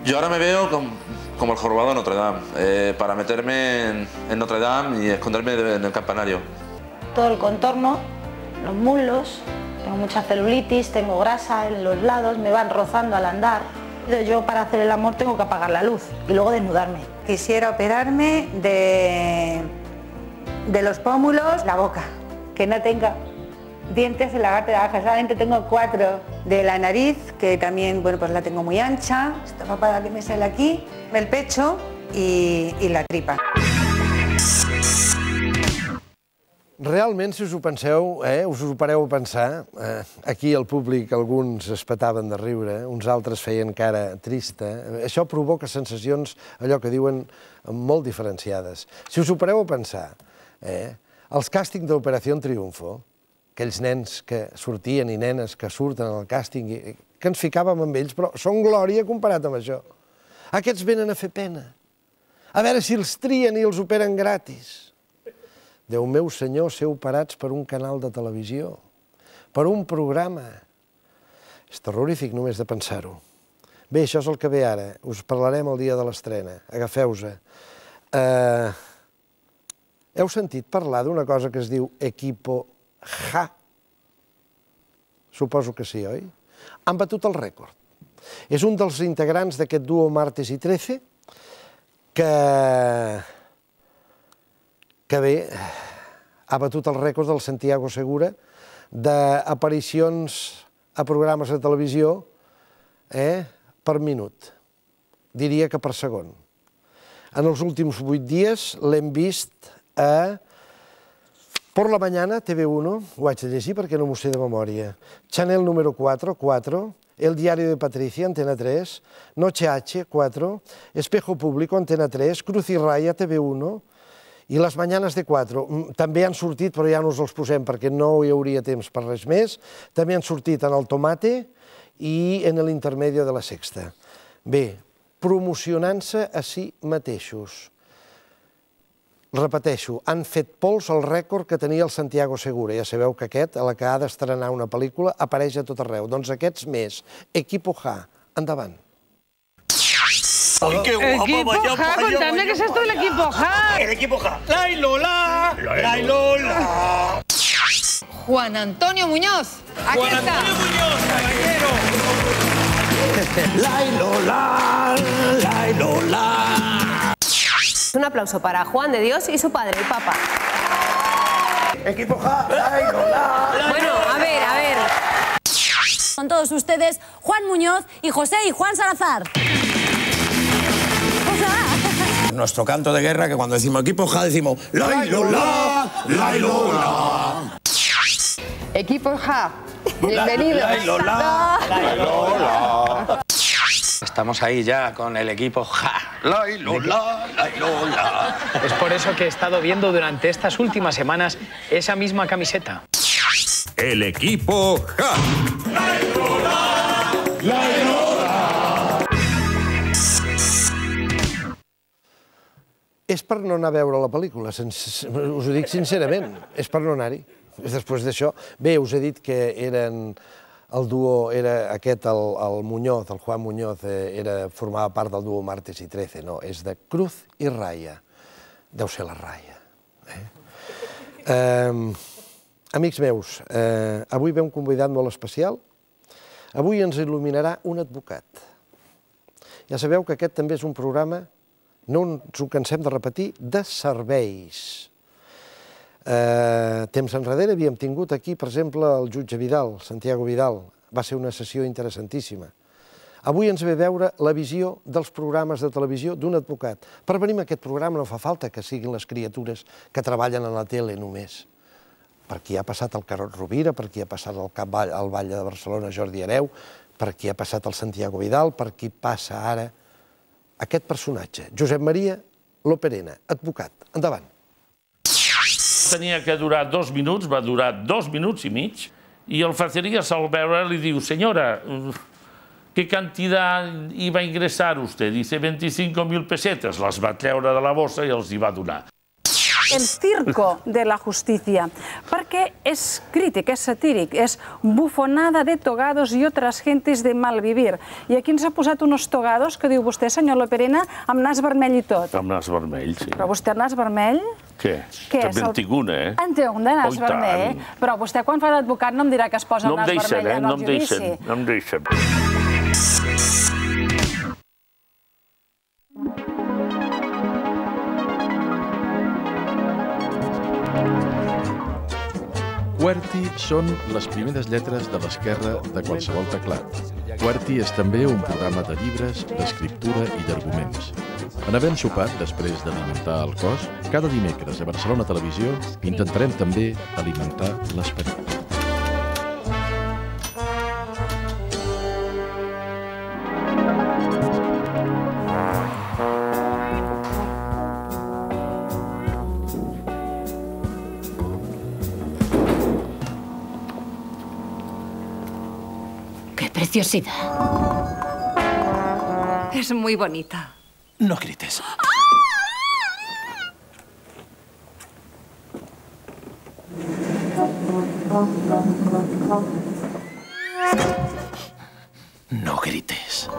Yo ahora me veo con como el jorobado de Notre Dame, eh, para meterme en, Notre Dame y esconderme en el campanario. Todo el contorno, los mulos, tengo mucha celulitis, tengo grasa en los lados, me van rozando al andar. Yo para hacer el amor tengo que apagar la luz y luego desnudarme. Quisiera operarme de, de los pómulos, la boca, que no tenga dientes de lagarto de abajo. Solamente tengo cuatro de la nariz, que también, bueno, pues la tengo muy ancha. Esta papada que me sale aquí, el pecho y, y la tripa. Realment, si us ho penseu, eh, us ho pareu a pensar, eh, aquí el públic alguns es petaven de riure, uns altres feien cara trista. Això provoca sensacions, allò que diuen, molt diferenciades. Si us ho pareu a pensar, eh, els càstings d'Operació Triunfo, aquells nens que sortien i nenes que surten al càsting, eh, que ens ficàvem amb ells, però són glòria comparat amb això. Aquests venen a fer pena. A veure si els trien i els operen gratis. Déu meu senyor, ser operats per un canal de televisió, per un programa. És terrorífic només de pensar-ho. Bé, això és el que ve ara. Us parlarem el dia de l'estrena. Agafeu-se. Uh, heu sentit parlar d'una cosa que es diu Equipo ja. Suposo que sí, oi? Han batut el rècord. És un dels integrants d'aquest duo Martes i Trece que... que bé, ha batut el rècord del Santiago Segura d'aparicions a programes de televisió eh, per minut. Diria que per segon. En els últims vuit dies l'hem vist a Por la mañana, TV1, ho haig de llegir perquè no m'ho sé de memòria. Channel número 4, 4, El diario de Patricia, Antena 3, Noche H, 4, Espejo Público, Antena 3, Cruz y Raya, TV1, i les mañanes de 4 mm, també han sortit, però ja no us els posem perquè no hi hauria temps per res més, també han sortit en el Tomate i en l'intermèdia de la Sexta. Bé, promocionant-se a si mateixos. Repeteixo, han fet pols el rècord que tenia el Santiago Segura. Ja sabeu que aquest, a la que ha d'estrenar una pel·lícula, apareix a tot arreu. Doncs aquests més. Equipo Ja, endavant. equipo vaya, Ja, vaya, contadme que és esto del equipo Ja. El equipo Ja. La Lola, la Lola. Juan Antonio Muñoz. Aquí Juan Antonio Muñoz, caballero. La Lola, la Lola. Un aplauso para Juan de Dios y su padre, el Papa. Equipo ja, Bueno, a ver, a ver. Con todos ustedes, Juan Muñoz y José y Juan Salazar. Nuestro canto de guerra que cuando decimos equipo ja decimos Lailola, Lailola. Equipo ja, bienvenidos. Lailola, Lailola. Estamos ahí ya con el equipo ja. La, la, Es por eso que he estado viendo durante estas últimas semanas esa misma camiseta. El equipo ja. La, y la, película y lo, És per no anar a veure la película, os us ho no anar después de eso. bé, us he que eran... El duo era aquest, el, el Muñoz, el Juan Muñoz, eh, era, formava part del duo Martes i Trece, no, és de Cruz i Raya. Deu ser la Raya. Eh? Eh, amics meus, eh, avui ve un convidat molt especial. Avui ens il·luminarà un advocat. Ja sabeu que aquest també és un programa, no ens ho cansem de repetir, de serveis. Eh, temps enrere havíem tingut aquí, per exemple, el jutge Vidal, Santiago Vidal. Va ser una sessió interessantíssima. Avui ens ve veure la visió dels programes de televisió d'un advocat. Per venir a aquest programa no fa falta que siguin les criatures que treballen a la tele només. Per qui ha passat el Carot Rovira, per qui ha passat el, Cap Vall, el Vall de Barcelona Jordi Areu, per qui ha passat el Santiago Vidal, per qui passa ara aquest personatge, Josep Maria Loperena, advocat. Endavant. Tenia que durar dos minuts, va durar dos minuts i mig, i el Facerías se'l veure li diu, senyora, què quantitat hi va ingressar vostè? Dice, 25.000 pesetes. Les va treure de la bossa i els hi va donar el circo de la justícia, perquè és crític, és satíric, és bufonada de togados i altres gentes de malvivir. I aquí ens ha posat unos togados que diu vostè, senyor Loperena, amb nas vermell i tot. Amb nas vermell, sí. Però vostè nas vermell... Què? Què També en tinc una, eh? En té un de nas oh, vermell, però vostè quan fa d'advocat no em dirà que es posa no nas deixen, vermell eh? en el no judici. No em deixen, no em deixen. QWERTY són les primeres lletres de l'esquerra de qualsevol teclat. QWERTY és també un programa de llibres, d'escriptura i d'arguments. En havent sopat, després d'alimentar el cos, cada dimecres a Barcelona Televisió intentarem també alimentar l'esperit. Es muy bonita. No grites. No grites.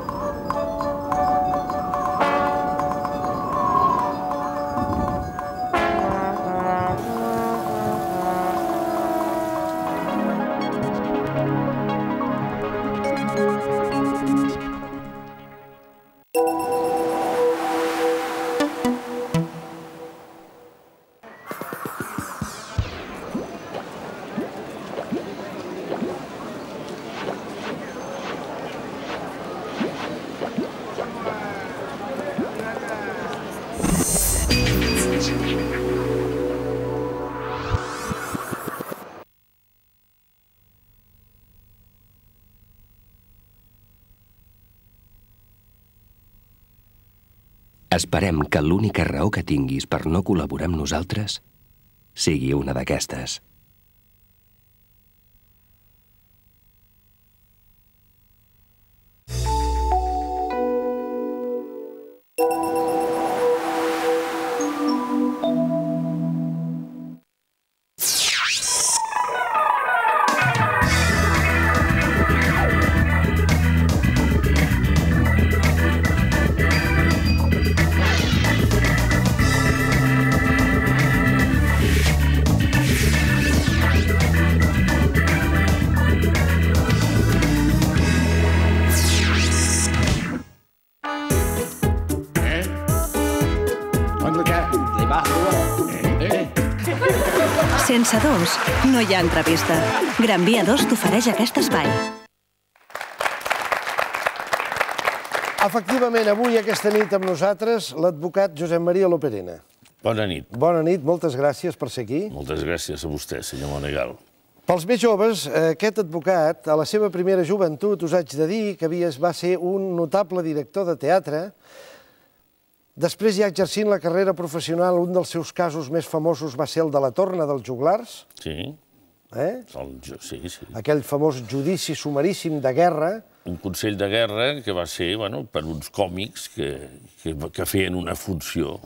Esperem que l'única raó que tinguis per no col·laborar amb nosaltres sigui una d'aquestes. ja entrevista. Gran Via 2 t'ofereix aquest espai. Efectivament, avui, aquesta nit, amb nosaltres, l'advocat Josep Maria Loperena. Bona nit. Bona nit, moltes gràcies per ser aquí. Moltes gràcies a vostè, senyor Monegal. Pels més joves, eh, aquest advocat, a la seva primera joventut, us haig de dir que havies, va ser un notable director de teatre, després ja exercint la carrera professional, un dels seus casos més famosos va ser el de la torna dels juglars. Sí. Eh? El, sí, sí. Aquell famós judici sumaríssim de guerra. Un consell de guerra que va ser bueno, per uns còmics que, que, que feien una funció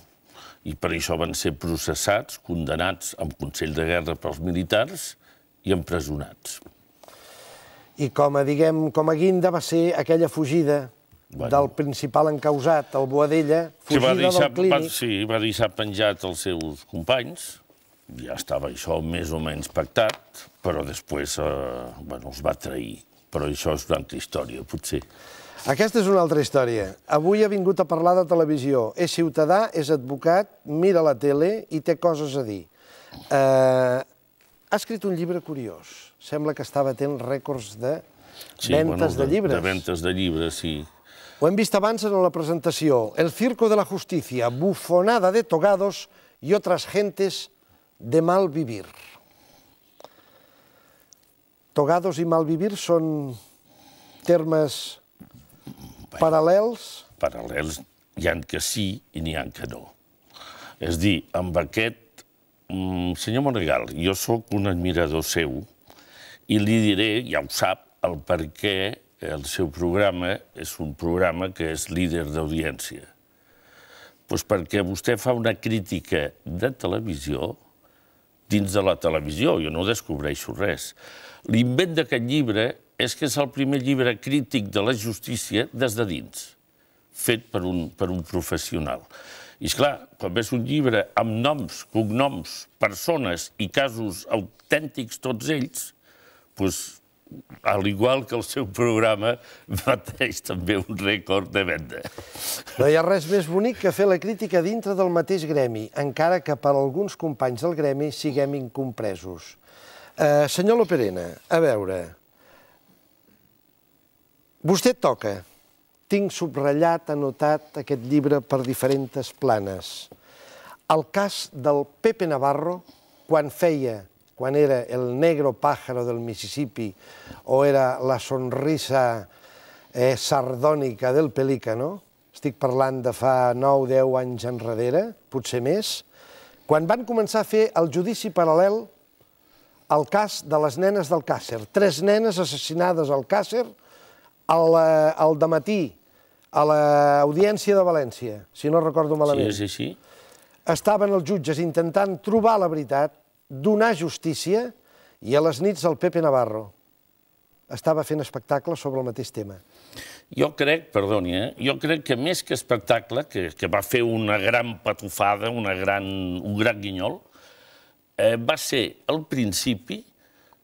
i per això van ser processats, condenats amb consell de guerra pels militars i empresonats. I com a, diguem, com a guinda va ser aquella fugida bueno. del principal encausat, el Boadella, fugida sí, va deixar, del clínic. Va, sí, va deixar penjat els seus companys, ja estava això més o menys pactat, però després eh, bueno, els va trair. Però això és una altra història, potser. Aquesta és una altra història. Avui ha vingut a parlar de televisió. És ciutadà, és advocat, mira la tele i té coses a dir. Eh, ha escrit un llibre curiós. Sembla que estava tenint rècords de sí, ventes bueno, de, de llibres. De ventes de llibres, sí. Ho hem vist abans en la presentació. El circo de la justícia, bufonada de togados i otras gentes de mal vivir. Togados i mal vivir són termes paral·lels? Paral·lels hi ha que sí i n'hi ha que no. És dir, amb aquest... Mm, senyor Monregal, jo sóc un admirador seu i li diré, ja ho sap, el per què el seu programa és un programa que és líder d'audiència. Doncs perquè vostè fa una crítica de televisió dins de la televisió, jo no descobreixo res. L'invent d'aquest llibre és que és el primer llibre crític de la justícia des de dins, fet per un, per un professional. I, esclar, quan ves un llibre amb noms, cognoms, persones i casos autèntics, tots ells, doncs al igual que el seu programa, mateix també un rècord de venda. No hi ha res més bonic que fer la crítica dintre del mateix gremi, encara que per alguns companys del gremi siguem incompresos. Eh, senyor Loperena, a veure, vostè toca. Tinc subratllat, anotat aquest llibre per diferents planes. El cas del Pepe Navarro, quan feia quan era el negro pájaro del Mississippi o era la sonrisa eh, sardònica del pelícano, estic parlant de fa 9-10 anys enrere, potser més, quan van començar a fer el judici paral·lel al cas de les nenes del Càcer. Tres nenes assassinades al Càcer al, al dematí, a l'Audiència de València, si no recordo malament. Sí, sí, sí. Estaven els jutges intentant trobar la veritat, donar justícia i a les nits el Pepe Navarro estava fent espectacles sobre el mateix tema. Jo crec, perdoni, eh? jo crec que més que espectacle, que, que va fer una gran patufada, una gran, un gran guinyol, eh, va ser el principi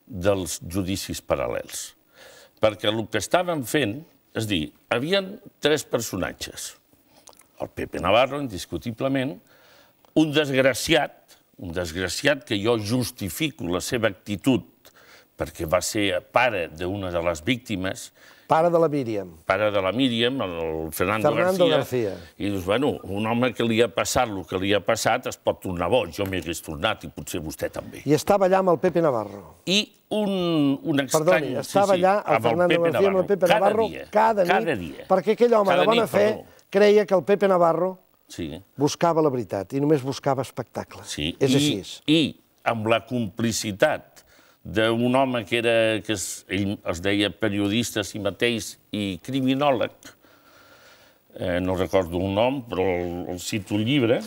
dels judicis paral·lels. Perquè el que estaven fent, és dir, havien tres personatges. El Pepe Navarro, indiscutiblement, un desgraciat, un desgraciat que jo justifico la seva actitud perquè va ser pare d'una de les víctimes... Pare de la Míriam. Pare de la Míriam, el Fernando, Fernando García. García. I dius, bueno, un home que li ha passat el que li ha passat es pot tornar bo. Jo m'hi hagués tornat i potser vostè també. I estava allà amb el Pepe Navarro. I un, un estrany... Perdoni, estava sí, allà el Fernando García amb el Pepe Navarro cada, cada nit, dia, cada nit, perquè aquell home cada de bona nit, fe perdó. creia que el Pepe Navarro sí. buscava la veritat i només buscava espectacle. Sí. És I, així. I amb la complicitat d'un home que era, que es, ell es deia periodista a si mateix i criminòleg, eh, no recordo el nom, però el, el cito llibre.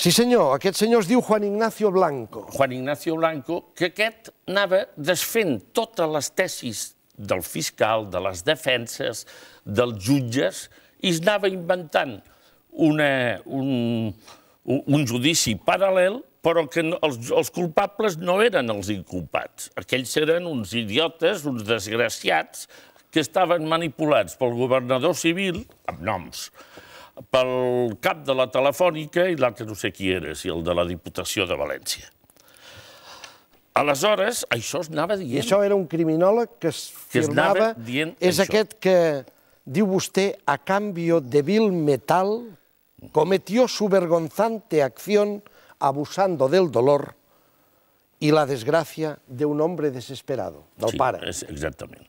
Sí senyor, aquest senyor es diu Juan Ignacio Blanco. Juan Ignacio Blanco, que aquest anava desfent totes les tesis del fiscal, de les defenses, dels jutges, i es anava inventant una, un, un judici paral·lel, però que no, els, els culpables no eren els inculpats. Aquells eren uns idiotes, uns desgraciats, que estaven manipulats pel governador civil, amb noms, pel cap de la Telefònica i l'altre no sé qui era, si el de la Diputació de València. Aleshores, això es anava dient... I això era un criminòleg que es que firmava... Es dient és això. aquest que diu vostè a canvi de vil metal cometió su vergonzante acción abusando del dolor i la desgràcia d'un home desesperado, del sí, pare. Sí, exactament.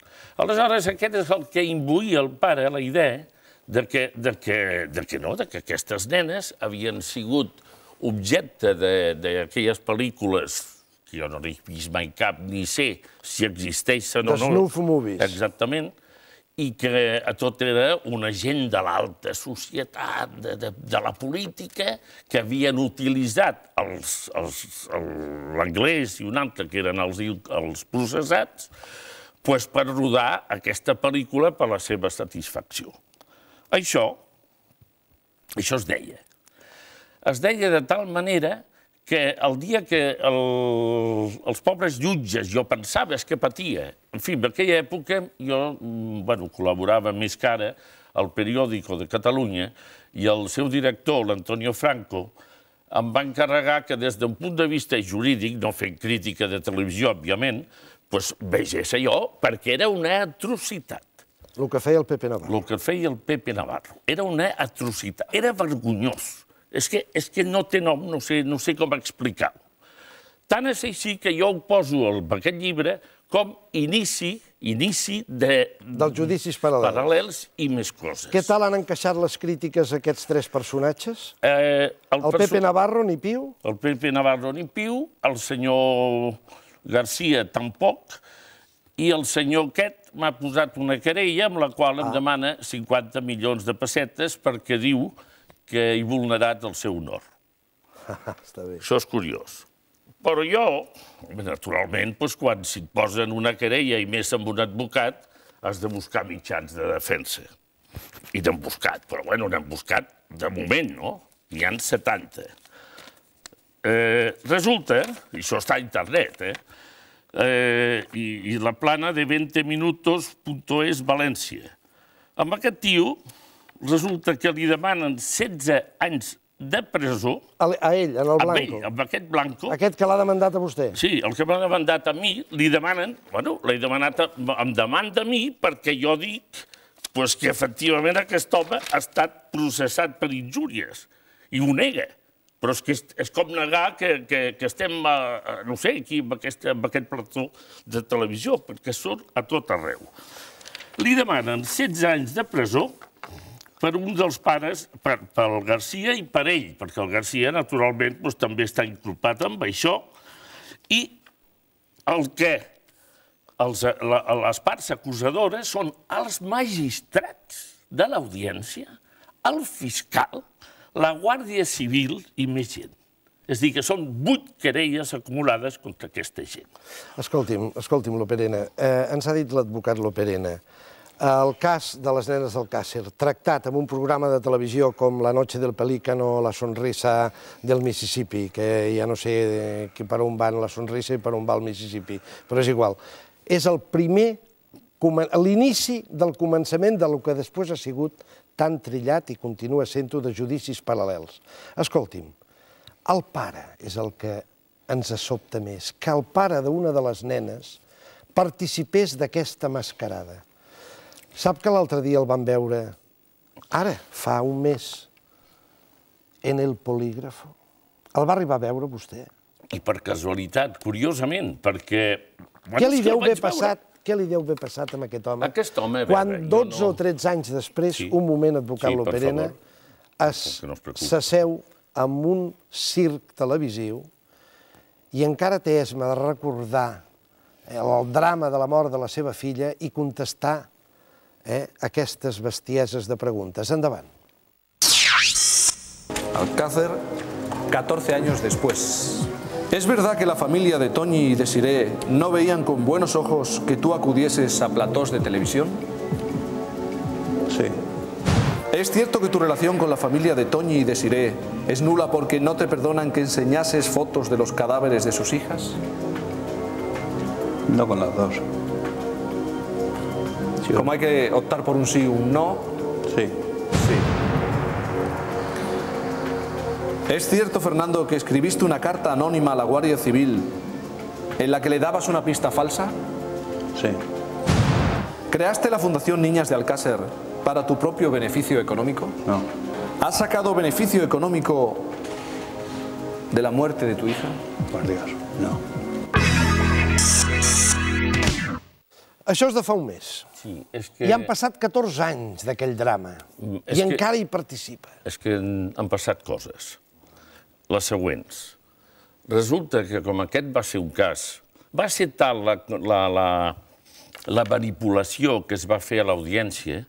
Aleshores, aquest és el que imbuïa el pare la idea de que, de que, de que no, de que aquestes nenes havien sigut objecte d'aquelles pel·lícules que jo no n'he vist mai cap, ni sé si existeixen o no. Desnoof movies. Exactament, i que tot era una gent de l'alta societat, de, de, de la política, que havien utilitzat l'anglès i un altre, que eren els, els processats, pues, per rodar aquesta pel·lícula per la seva satisfacció. Això, això es deia. Es deia de tal manera que el dia que el, els pobres jutges, jo pensava és que patia. En fi, en aquella època jo mm, bueno, col·laborava més cara al periòdico de Catalunya i el seu director, l'Antonio Franco, em va encarregar que des d'un punt de vista jurídic, no fent crítica de televisió, òbviament, doncs vegés allò, perquè era una atrocitat. El que feia el Pepe Navarro. El que feia el Pepe Navarro. Era una atrocitat, era vergonyós. És que, és que no té nom, no sé, no sé com explicar-ho. Tant és així que jo ho poso en aquest llibre com inici inici de... Dels judicis paral·lels. paral·lels i més coses. Què tal han encaixat les crítiques a aquests tres personatges? Eh, el, el perso Pepe Navarro ni Piu? El Pepe Navarro ni Piu, el senyor Garcia tampoc, i el senyor aquest m'ha posat una querella amb la qual ah. em demana 50 milions de pessetes perquè diu que he vulnerat el seu honor. Està bé. Això és curiós. Però jo, naturalment, doncs, quan s'hi posen una querella i més amb un advocat, has de buscar mitjans de defensa. I n'hem buscat, però bueno, n'han buscat de moment, no? N'hi ha 70. Eh, resulta, i això està a internet, eh? eh i, i la plana de 20minutos.es València. Amb aquest tio, resulta que li demanen 16 anys de presó... A, a ell, en el amb Blanco. Ell, amb aquest Blanco. Aquest que l'ha demandat a vostè. Sí, el que m'ha demandat a mi, li demanen... Bueno, l'he demanat... A, em demanda a mi perquè jo dic pues, que efectivament aquest home ha estat processat per injúries i ho nega. Però és, que és, és com negar que, que, que estem, a, eh, eh, no sé, aquí amb, aquesta, amb aquest plató de televisió, perquè surt a tot arreu. Li demanen 16 anys de presó per un dels pares, per, pel Garcia i per ell, perquè el Garcia, naturalment, doncs, també està inculpat amb això, i el que els, la, les parts acusadores són els magistrats de l'audiència, el fiscal, la Guàrdia Civil i més gent. És dir, que són vuit querelles acumulades contra aquesta gent. Escolti'm, escolti'm, Loperena, eh, ens ha dit l'advocat Loperena, el cas de les nenes del Càcer, tractat amb un programa de televisió com La noche del pelícano, La sonrisa del Mississippi, que ja no sé eh, per on van la sonrisa i per on va el Mississippi, però és igual. És el primer, l'inici del començament del que després ha sigut tan trillat i continua sent-ho de judicis paral·lels. Escolti'm, el pare és el que ens sobta més, que el pare d'una de les nenes participés d'aquesta mascarada Sap que l'altre dia el van veure, ara, fa un mes, en el polígrafo. El va arribar a veure vostè? I per casualitat, curiosament, perquè... Què li deu haver passat què li deu haver passat amb aquest home? Aquest home, Quan 12 o 13 anys després, un moment, advocat Loperena, s'asseu amb un circ televisiu i encara té esma de recordar el drama de la mort de la seva filla i contestar eh, estas bestieses de preguntas andaban Alcácer, 14 años después. ¿Es verdad que la familia de Tony y Desiré no veían con buenos ojos que tú acudieses a platós de televisión? Sí. ¿Es cierto que tu relación con la familia de Tony y Desiré es nula porque no te perdonan que enseñases fotos de los cadáveres de sus hijas? No con las dos. Como hay que optar por un sí o un no. Sí. Es cierto, Fernando, que escribiste una carta anónima a la Guardia Civil en la que le dabas una pista falsa. Sí. ¿Creaste la Fundación Niñas de Alcácer para tu propio beneficio económico? No. ¿Has sacado beneficio económico de la muerte de tu hija? Por Dios, no. ...Eso es de fa Sí, és que... I han passat 14 anys d'aquell drama, mm, i encara hi participa. És que han passat coses. Les següents. Resulta que com aquest va ser un cas, va ser tal la, la, la, la manipulació que es va fer a l'audiència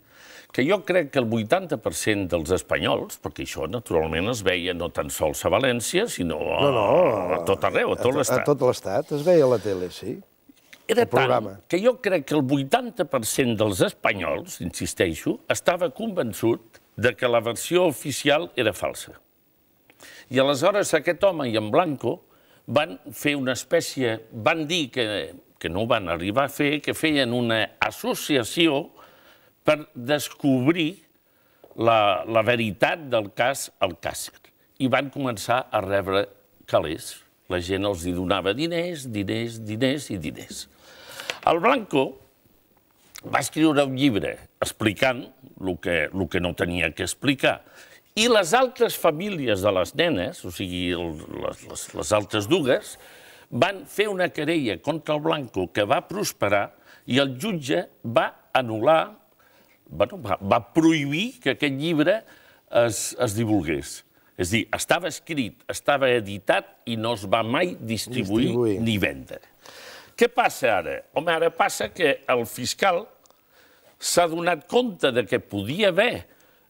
que jo crec que el 80% dels espanyols, perquè això naturalment es veia no tan sols a València, sinó a, no, no, a tot arreu, a tot l'estat. A tot l'estat, es veia a la tele, sí. Era tant que jo crec que el 80% dels espanyols, insisteixo, estava convençut de que la versió oficial era falsa. I aleshores aquest home i en Blanco van fer una espècie... Van dir que, que no van arribar a fer, que feien una associació per descobrir la, la veritat del cas al càcer. I van començar a rebre calés. La gent els donava diners, diners, diners i diners. El Blanco va escriure un llibre explicant el que, el que no tenia que explicar. I les altres famílies de les nenes, o sigui, les, les, les altres dues, van fer una querella contra el Blanco que va prosperar i el jutge va anul·lar, bueno, va, va prohibir que aquest llibre es, es divulgués. És dir, estava escrit, estava editat i no es va mai distribuir, distribuir. ni vendre. Què passa ara? Home, ara passa que el fiscal s'ha donat compte de que podia haver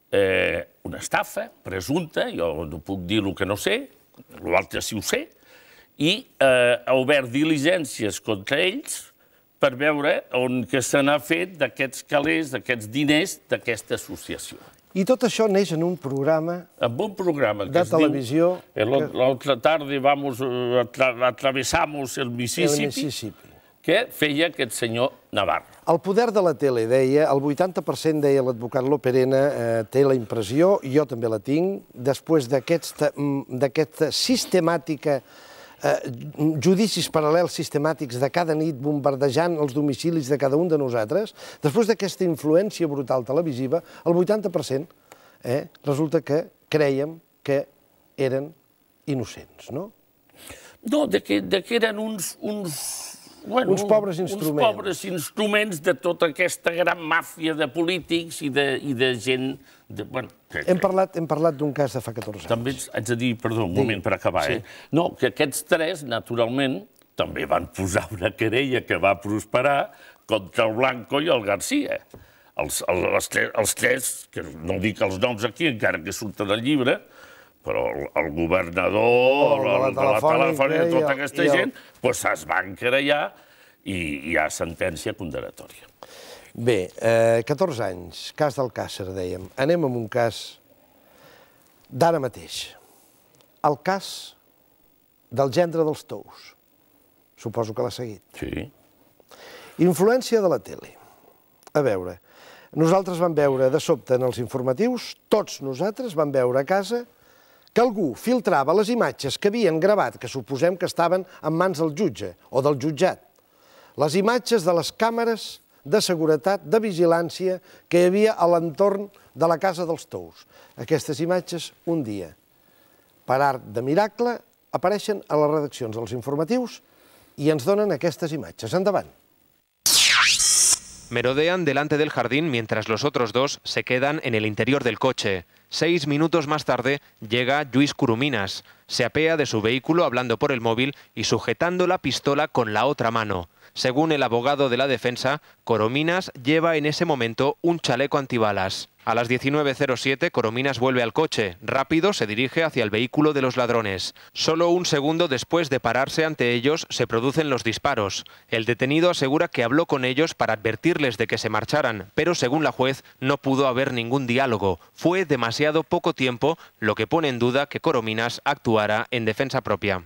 eh, una estafa presumpta, jo no puc dir el que no sé, l'altre sí ho sé, i eh, ha obert diligències contra ells per veure on que se n'ha fet d'aquests calés, d'aquests diners d'aquesta associació. I tot això neix en un programa... En un programa que de televisió... L'altra tarda vamos, eh, atravesamos el Mississippi, el Mississippi, que feia aquest senyor Navarro. El poder de la tele, deia, el 80% deia l'advocat Loperena, eh, té la impressió, jo també la tinc, després d'aquesta mm, sistemàtica Eh, judicis paral·lels sistemàtics de cada nit bombardejant els domicilis de cada un de nosaltres, després d'aquesta influència brutal televisiva, el 80% eh, resulta que creiem que eren innocents, no? No, de que, de que eren uns, uns bueno, uns pobres instruments. Uns pobres instruments de tota aquesta gran màfia de polítics i de, i de gent... De, bueno, que, hem parlat, hem parlat d'un cas de fa 14 anys. També haig de dir, perdó, un moment per acabar, sí. eh? No, que aquests tres, naturalment, també van posar una querella que va prosperar contra el Blanco i el Garcia. Els, els, els, tres, els tres, que no dic els noms aquí, encara que surten al llibre, però el, el governador, el, el, el de la telefònica, eh, tota aquesta i gent, doncs es van crear i hi ha sentència condenatòria. Bé, eh, 14 anys, cas del Càcer, dèiem. Anem amb un cas d'ara mateix. El cas del gendre dels tous. Suposo que l'ha seguit. Sí. Influència de la tele. A veure, nosaltres vam veure de sobte en els informatius, tots nosaltres vam veure a casa que algú filtrava les imatges que havien gravat, que suposem que estaven en mans del jutge o del jutjat, les imatges de les càmeres de seguretat, de vigilància, que hi havia a l'entorn de la Casa dels Tous. Aquestes imatges, un dia, per art de miracle, apareixen a les redaccions dels informatius i ens donen aquestes imatges. Endavant. Merodean delante del jardín mientras los otros dos se quedan en el interior del coche. Seis minutos más tarde llega Luis Curuminas. Se apea de su vehículo hablando por el móvil y sujetando la pistola con la otra mano. Según el abogado de la defensa, Corominas lleva en ese momento un chaleco antibalas. A las 19.07, Corominas vuelve al coche. Rápido se dirige hacia el vehículo de los ladrones. Solo un segundo después de pararse ante ellos, se producen los disparos. El detenido asegura que habló con ellos para advertirles de que se marcharan, pero según la juez, no pudo haber ningún diálogo. Fue demasiado poco tiempo, lo que pone en duda que Corominas actuara en defensa propia.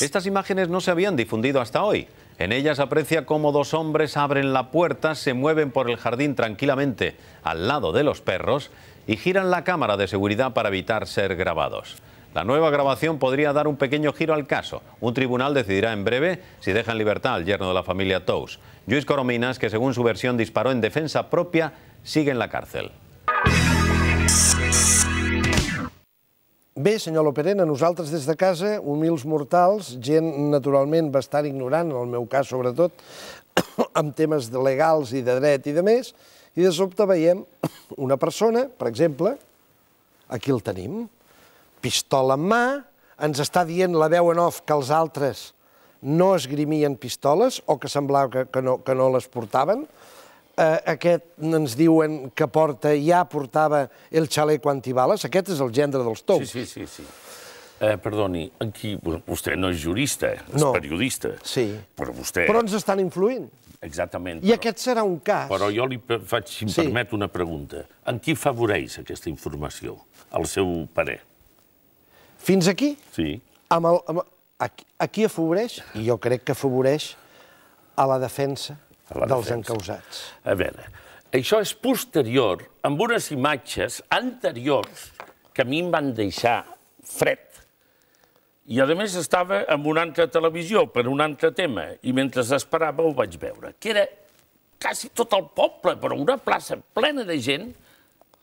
Estas imágenes no se habían difundido hasta hoy. En ellas aprecia cómo dos hombres abren la puerta, se mueven por el jardín tranquilamente al lado de los perros y giran la cámara de seguridad para evitar ser grabados. La nueva grabación podría dar un pequeño giro al caso. Un tribunal decidirá en breve si deja en libertad al yerno de la familia Tous. Luis Corominas, que según su versión disparó en defensa propia, sigue en la cárcel. Bé, senyor Loperena, nosaltres des de casa, humils mortals, gent naturalment bastant ignorant, en el meu cas sobretot, amb temes legals i de dret i de més, i de sobte veiem una persona, per exemple, aquí el tenim, pistola en mà, ens està dient la veu en off que els altres no esgrimien pistoles o que semblava que, que no, que no les portaven, Eh, aquest ens diuen que porta, ja portava el xaleco antibales, aquest és el gendre dels tous. Sí, sí, sí. sí. Eh, perdoni, aquí, vostè no és jurista, és no. periodista. Sí. Però vostè... Però ens estan influint. Exactament. I però, aquest serà un cas. Però jo li faig, si em sí. permet, una pregunta. En qui favoreix aquesta informació, al seu parer? Fins aquí? Sí. Amb el, amb, a, a qui afavoreix? I jo crec que afavoreix a la defensa a la dels defensa. encausats. A veure, això és posterior, amb unes imatges anteriors que a mi em van deixar fred. I, a més, estava en una altra televisió per un altre tema, i mentre esperava ho vaig veure, que era quasi tot el poble, però una plaça plena de gent,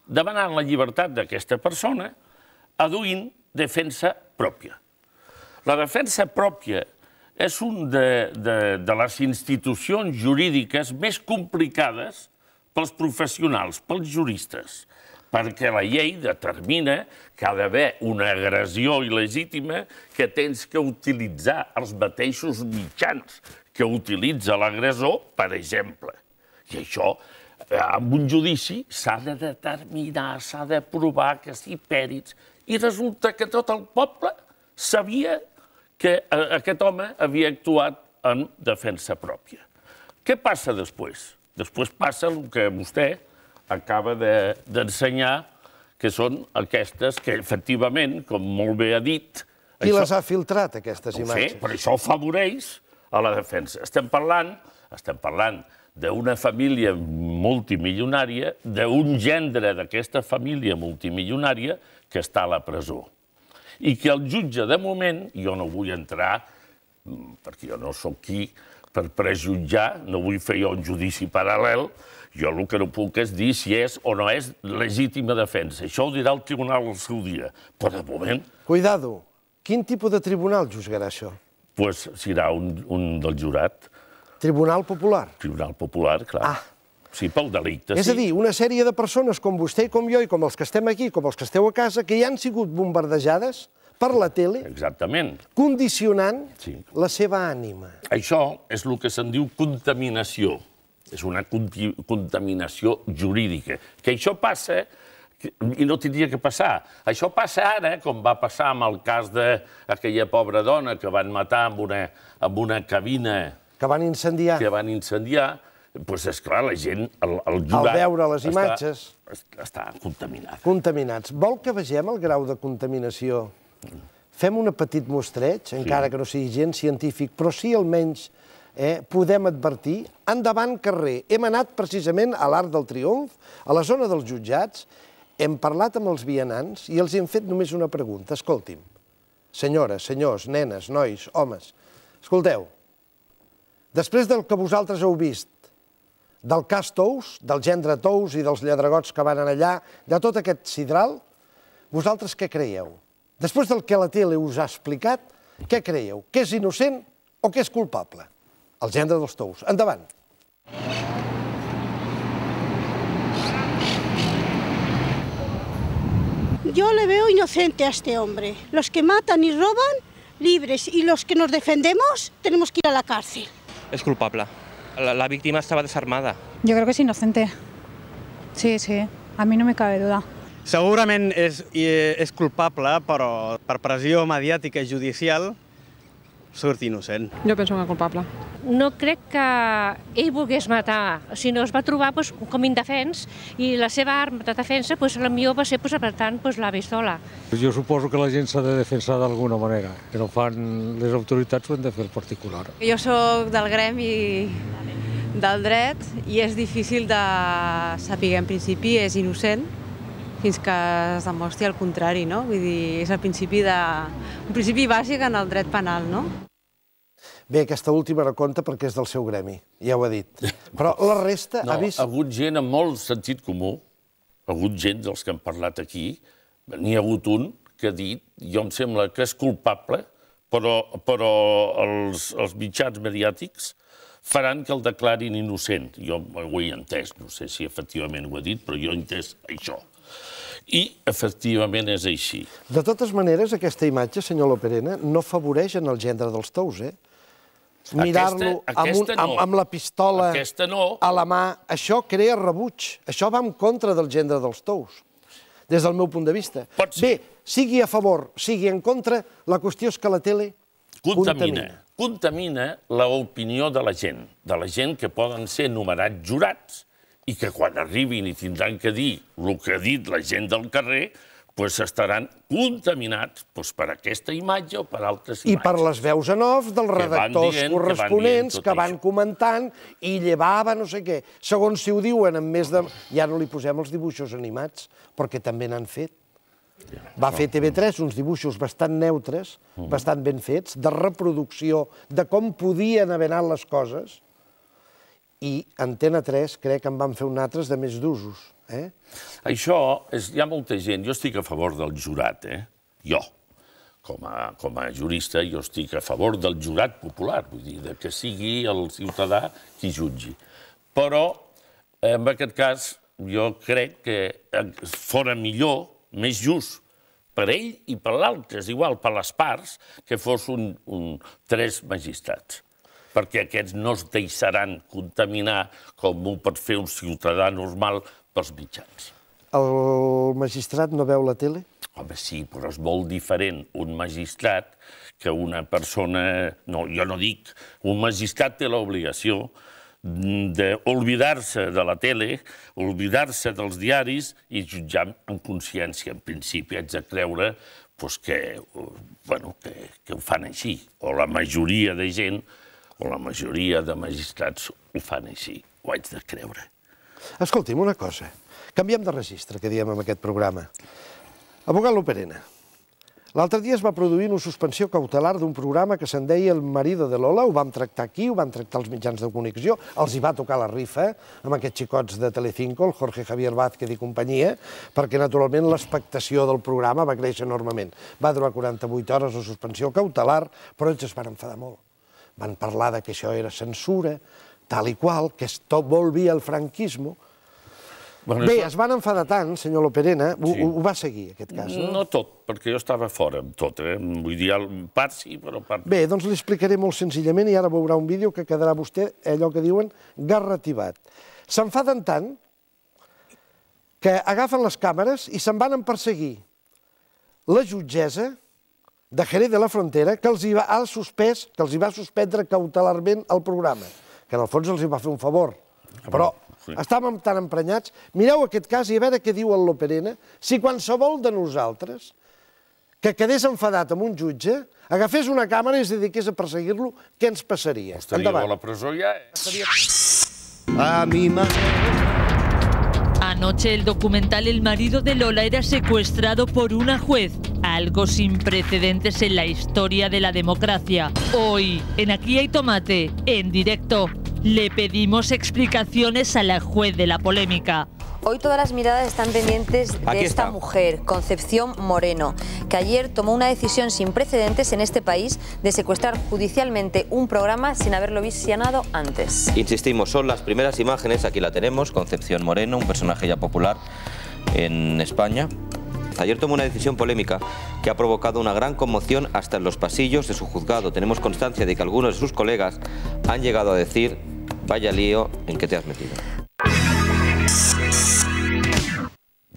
demanant la llibertat d'aquesta persona, aduint defensa pròpia. La defensa pròpia és una de, de, de les institucions jurídiques més complicades pels professionals, pels juristes, perquè la llei determina que ha d'haver una agressió il·legítima que tens que utilitzar els mateixos mitjans que utilitza l'agressor, per exemple. I això, eh, amb un judici, s'ha de determinar, s'ha de provar que sí, pèrits. I resulta que tot el poble sabia que eh, aquest home havia actuat en defensa pròpia. Què passa després? Després passa el que vostè acaba d'ensenyar, de, que són aquestes que, efectivament, com molt bé ha dit... Qui això... les ha filtrat, aquestes no imatges? Sé, però això afavoreix a la defensa. Estem parlant, estem parlant d'una família multimilionària, d'un gendre d'aquesta família multimilionària que està a la presó i que el jutge, de moment, jo no vull entrar, mm, perquè jo no sóc qui, per prejutjar, no vull fer jo un judici paral·lel, jo el que no puc és dir si és o no és legítima defensa. Això ho dirà el tribunal al seu dia, però de moment... Cuidado, quin tipus de tribunal juzgarà això? Doncs pues, serà un, un del jurat. Tribunal Popular? Tribunal Popular, clar. Ah, Sí, pel delicte, sí. És a dir, una sèrie de persones com vostè i com jo, i com els que estem aquí, com els que esteu a casa, que ja han sigut bombardejades per la tele... Exactament. ...condicionant sí. la seva ànima. Això és el que se'n diu contaminació. És una contaminació jurídica. Que això passa i no tindria que passar. Això passa ara, com va passar amb el cas d'aquella pobra dona que van matar amb una, amb una cabina... Que van incendiar. Que van incendiar pues és clar, la gent, el, el jurat... Al veure les està, imatges... Està contaminat. Contaminats. Vol que vegem el grau de contaminació? Mm. Fem un petit mostreig, sí. encara que no sigui gent científic, però sí almenys eh, podem advertir. Endavant carrer. Hem anat precisament a l'Arc del Triomf, a la zona dels jutjats, hem parlat amb els vianants i els hem fet només una pregunta. Escolti'm, senyores, senyors, nenes, nois, homes, escolteu, després del que vosaltres heu vist del cas Tous, del gendre Tous i dels lladregots que van allà, de tot aquest sidral, vosaltres què creieu? Després del que la tele us ha explicat, què creieu? Que és innocent o que és culpable? El gendre dels Tous. Endavant. Yo le veo inocente a este hombre. Los que matan y roban, libres. Y los que nos defendemos, tenemos que ir a la cárcel. Es culpable la, la víctima estava desarmada. Yo creo que es inocente. Sí, sí, a mí no me cabe duda. Segurament és, és culpable, però per pressió mediàtica i judicial sort innocent. Jo penso que culpable. No crec que ell volgués matar, sinó es va trobar doncs, com indefens i la seva arma de defensa doncs, la millor va ser doncs, apretant doncs, la pistola. Jo suposo que la gent s'ha de defensar d'alguna manera, que no fan les autoritats ho han de fer particular. Jo sóc del gremi del dret i és difícil de saber en principi, és innocent, fins que es demostri el contrari, no? Vull dir, és el principi de, un principi bàsic en el dret penal, no? Bé, aquesta última no compta perquè és del seu gremi, ja ho ha dit. Però la resta no, ha vist... No, ha hagut gent amb molt sentit comú, ha hagut gent dels que han parlat aquí, n'hi ha hagut un que ha dit, jo em sembla que és culpable, però, però els, els mitjans mediàtics faran que el declarin innocent. Jo ho he entès, no sé si efectivament ho ha dit, però jo he entès això. I, efectivament, és així. De totes maneres, aquesta imatge, senyor Loperena, no favoreix en el gendre dels tous, eh? Mirar-lo amb, no. amb, amb la pistola no. a la mà, això crea rebuig. Això va en contra del gendre dels tous, des del meu punt de vista. Bé, sigui a favor, sigui en contra, la qüestió és que la tele contamina. Contamina l'opinió de la gent, de la gent que poden ser numerats jurats i que quan arribin i tindran que dir el que ha dit la gent del carrer, pues, estaran contaminats pues, per aquesta imatge o per altres imatges. I per les veus en off dels redactors dient, corresponents que van, que van comentant i llevava no sé què. Segons si ho diuen, en més de... Ja no li posem els dibuixos animats, perquè també n'han fet. Va fer TV3 uns dibuixos bastant neutres, mm. bastant ben fets, de reproducció, de com podien haver anat les coses, i Antena 3 crec que en van fer un altres de més d'usos. Eh? Això, és, hi ha molta gent, jo estic a favor del jurat, eh? jo, com a, com a jurista, jo estic a favor del jurat popular, vull dir, de que sigui el ciutadà qui jutgi. Però, en aquest cas, jo crec que eh, fora millor, més just, per ell i per l'altre, és igual, per les parts, que fos un, un tres magistrats perquè aquests no es deixaran contaminar com ho pot fer un ciutadà normal pels mitjans. El magistrat no veu la tele? Home, sí, però és molt diferent un magistrat que una persona... No, jo no dic... Un magistrat té l'obligació d'oblidar-se de la tele, oblidar-se dels diaris i jutjar en consciència. En principi, haig de creure doncs, que, bueno, que, que ho fan així, o la majoria de gent o la majoria de magistrats ho fan així, ho haig de creure. Escolti'm una cosa, canviem de registre, que diem en aquest programa. Abogat Loperena, l'altre dia es va produir una suspensió cautelar d'un programa que se'n deia El marido de Lola, ho vam tractar aquí, ho vam tractar els mitjans de connexió, els hi va tocar la rifa, eh, amb aquests xicots de Telecinco, el Jorge Javier Vázquez i companyia, perquè naturalment l'expectació del programa va créixer enormement. Va durar 48 hores la suspensió cautelar, però ells es van enfadar molt van parlar de que això era censura, tal i qual, que tot volvia el franquisme. Bueno, Bé, es van enfadar tant, senyor Loperena, sí. ho va seguir, aquest cas, no? No tot, perquè jo estava fora amb tot, eh? Vull dir, part sí, però part... Bé, doncs li explicaré molt senzillament i ara veurà un vídeo que quedarà vostè, allò que diuen, garrativat. S'enfaden tant que agafen les càmeres i se'n van a perseguir la jutgessa, de Jerez de la Frontera que els hi va, ha suspès, que els hi va suspendre cautelarment el programa, que en el fons els hi va fer un favor. Ah, Però sí. estàvem tan emprenyats. Mireu aquest cas i a veure què diu el Loperena. Si qualsevol de nosaltres que quedés enfadat amb un jutge, agafés una càmera i es dediqués a perseguir-lo, què ens passaria? Estaria Endavant. a la presó ja. Estaria... A mi m'agrada Anoche el documental El marido de Lola era secuestrado por una juez, algo sin precedentes en la historia de la democracia. Hoy, en Aquí hay tomate, en directo, le pedimos explicaciones a la juez de la polémica. Hoy todas las miradas están pendientes de esta mujer, Concepción Moreno, que ayer tomó una decisión sin precedentes en este país de secuestrar judicialmente un programa sin haberlo visionado antes. Insistimos, son las primeras imágenes, aquí la tenemos, Concepción Moreno, un personaje ya popular en España. Ayer tomó una decisión polémica que ha provocado una gran conmoción hasta en los pasillos de su juzgado. Tenemos constancia de que algunos de sus colegas han llegado a decir, vaya lío en qué te has metido.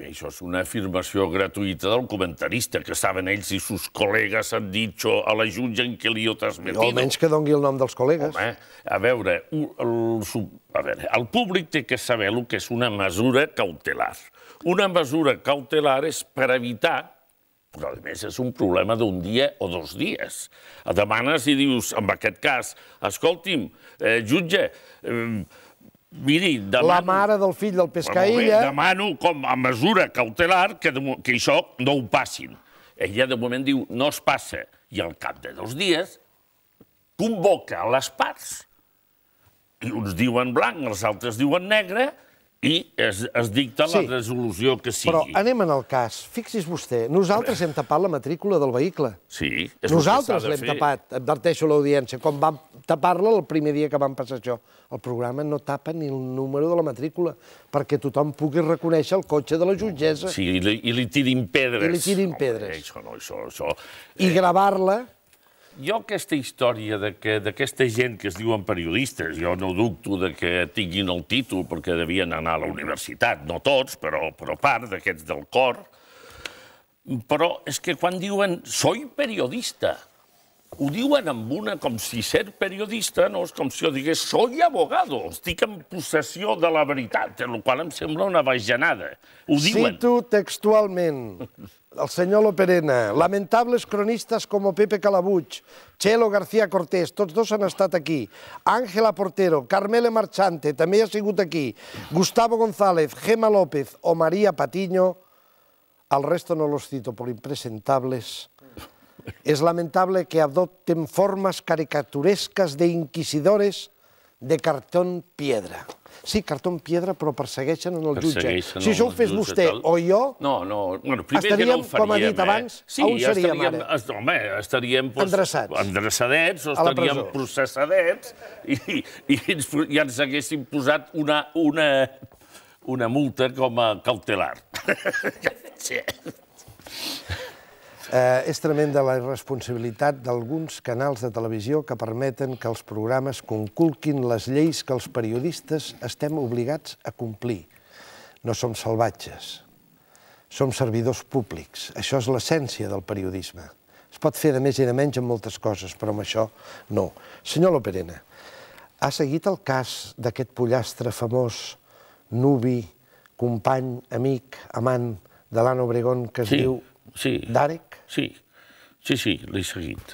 Bé, això és una afirmació gratuïta del comentarista, que saben ells i sus col·legues han dit a la jutge en què li ho t'has metido. O almenys que dongui el nom dels col·legues. Home, a veure, el, a veure, el públic té que saber el que és una mesura cautelar. Una mesura cautelar és per evitar però, a més, és un problema d'un dia o dos dies. Et demanes i dius, en aquest cas, escolti'm, eh, jutge, eh, Miri, demano... La mare del fill del Pescaïlla... Bé, demano, com a mesura cautelar, que, de, que això no ho passin. Ella, de moment, diu, no es passa. I al cap de dos dies, convoca les parts. I uns diuen blanc, els altres diuen negre, i es, es dicta sí, la resolució que sigui. Però anem en el cas. Fixi's vostè, nosaltres hem tapat la matrícula del vehicle. Sí. És nosaltres l'hem tapat, adverteixo l'audiència, com vam tapar-la el primer dia que vam passar això. El programa no tapa ni el número de la matrícula, perquè tothom pugui reconèixer el cotxe de la jutgessa. Sí, i li, i li tirin pedres. I li tirin pedres. Home, això no, això... això... I eh... gravar-la jo aquesta història d'aquesta gent que es diuen periodistes, jo no dubto de que tinguin el títol perquè devien anar a la universitat, no tots, però, però part d'aquests del cor, però és que quan diuen «soy periodista», ho diuen amb una, com si ser periodista, no? és com si jo digués, soy abogado, estic en possessió de la veritat, el qual em sembla una bajanada. Ho diuen. Cito textualment el senyor Loperena, lamentables cronistes com Pepe Calabuig, Chelo García Cortés, tots dos han estat aquí, Ángela Portero, Carmele Marchante, també ha sigut aquí, Gustavo González, Gema López o María Patiño, al resto no los cito por impresentables, es lamentable que adopten formas caricaturescas de inquisidores de cartón piedra. Sí, cartó piedra, però persegueixen en el jutge. Si això ho fes vostè o jo... No, no, bueno, primer estaríem, que no faríem, com ha dit eh? abans, sí, on seríem estaríem, ara? home, estaríem... Pues, endreçats. Endreçadets, o estaríem processadets, i, i, i ens haguéssim posat una, una, una multa com a cautelar. sí. Eh, és tremenda la irresponsabilitat d'alguns canals de televisió que permeten que els programes conculquin les lleis que els periodistes estem obligats a complir. No som salvatges, som servidors públics. Això és l'essència del periodisme. Es pot fer de més i de menys en moltes coses, però amb això no. Senyor Loperena, ha seguit el cas d'aquest pollastre famós, nubi, company, amic, amant de l'Anna Obregón, que es sí, diu sí. Darek? Sí, sí, sí, l'he seguit.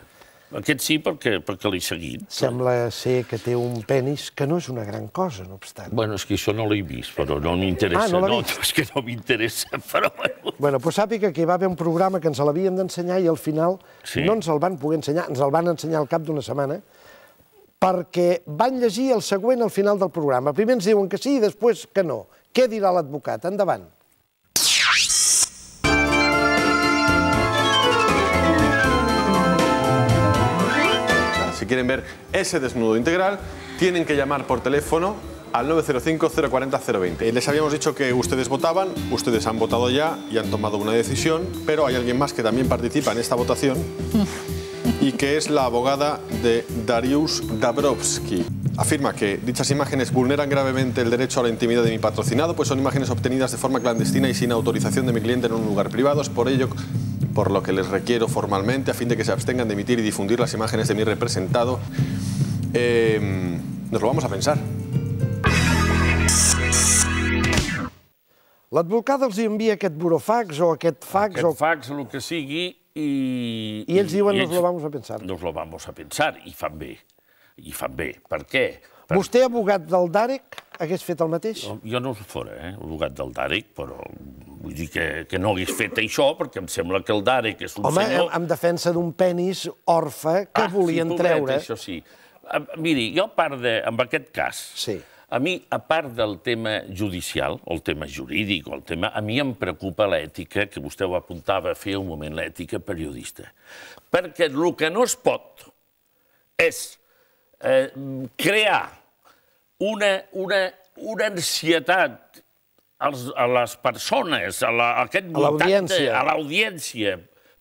Aquest sí, perquè, perquè l'he seguit. Sembla ser que té un penis que no és una gran cosa, no obstant. Bueno, és que això no l'he vist, però no m'interessa. Ah, no l'he no, vist? No, és que no m'interessa, però... Bueno, però pues sàpiga que hi va haver un programa que ens l'havien d'ensenyar i al final sí. no ens el van poder ensenyar, ens el van ensenyar al cap d'una setmana, perquè van llegir el següent al final del programa. Primer ens diuen que sí i després que no. Què dirà l'advocat? Endavant. quieren ver ese desnudo integral, tienen que llamar por teléfono al 905-040-020. Les habíamos dicho que ustedes votaban, ustedes han votado ya y han tomado una decisión, pero hay alguien más que también participa en esta votación y que es la abogada de Darius Dabrowski. Afirma que dichas imágenes vulneran gravemente el derecho a la intimidad de mi patrocinado, pues son imágenes obtenidas de forma clandestina y sin autorización de mi cliente en un lugar privado. Es por ello por lo que les requiero formalmente a fin de que se abstengan de emitir y difundir las imágenes de mi representado. Eh, nos lo vamos a pensar. L'advocat els envia aquest burofax o aquest fax... Aquest o... fax, el que sigui, i... I ells diuen, i ells... nos lo vamos a pensar. Nos lo vamos a pensar, i fan bé. I fan bé. Per què? Per... Vostè, abogat del Dàrec, hagués fet el mateix? Jo, jo no fora, eh, abogat del Dàrec, però Vull dir que, que no hagués fet això, perquè em sembla que el Dare, que és un Home, senyor... Home, en defensa d'un penis orfe que ah, volien sí, treure. Això sí. Ah, miri, jo a part de... En aquest cas, sí. a mi, a part del tema judicial, o el tema jurídic, o el tema... A mi em preocupa l'ètica, que vostè ho apuntava a fer un moment, l'ètica periodista. Perquè el que no es pot és eh, crear una, una, una ansietat als, a les persones, a, la, a aquest voltant, a l'audiència,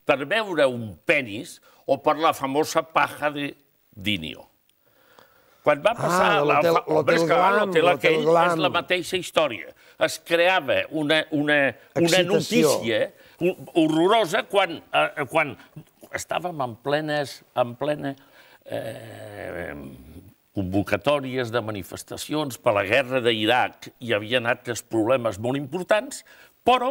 per veure un penis o per la famosa paja de Dinio. Quan va ah, passar... Ah, l'hotel Glam. L'hotel aquell Glam. és la mateixa història. Es creava una, una, una notícia horrorosa quan, eh, quan estàvem en plenes... En plena, eh, convocatòries de manifestacions per la guerra d'Iraq hi havien altres problemes molt importants, però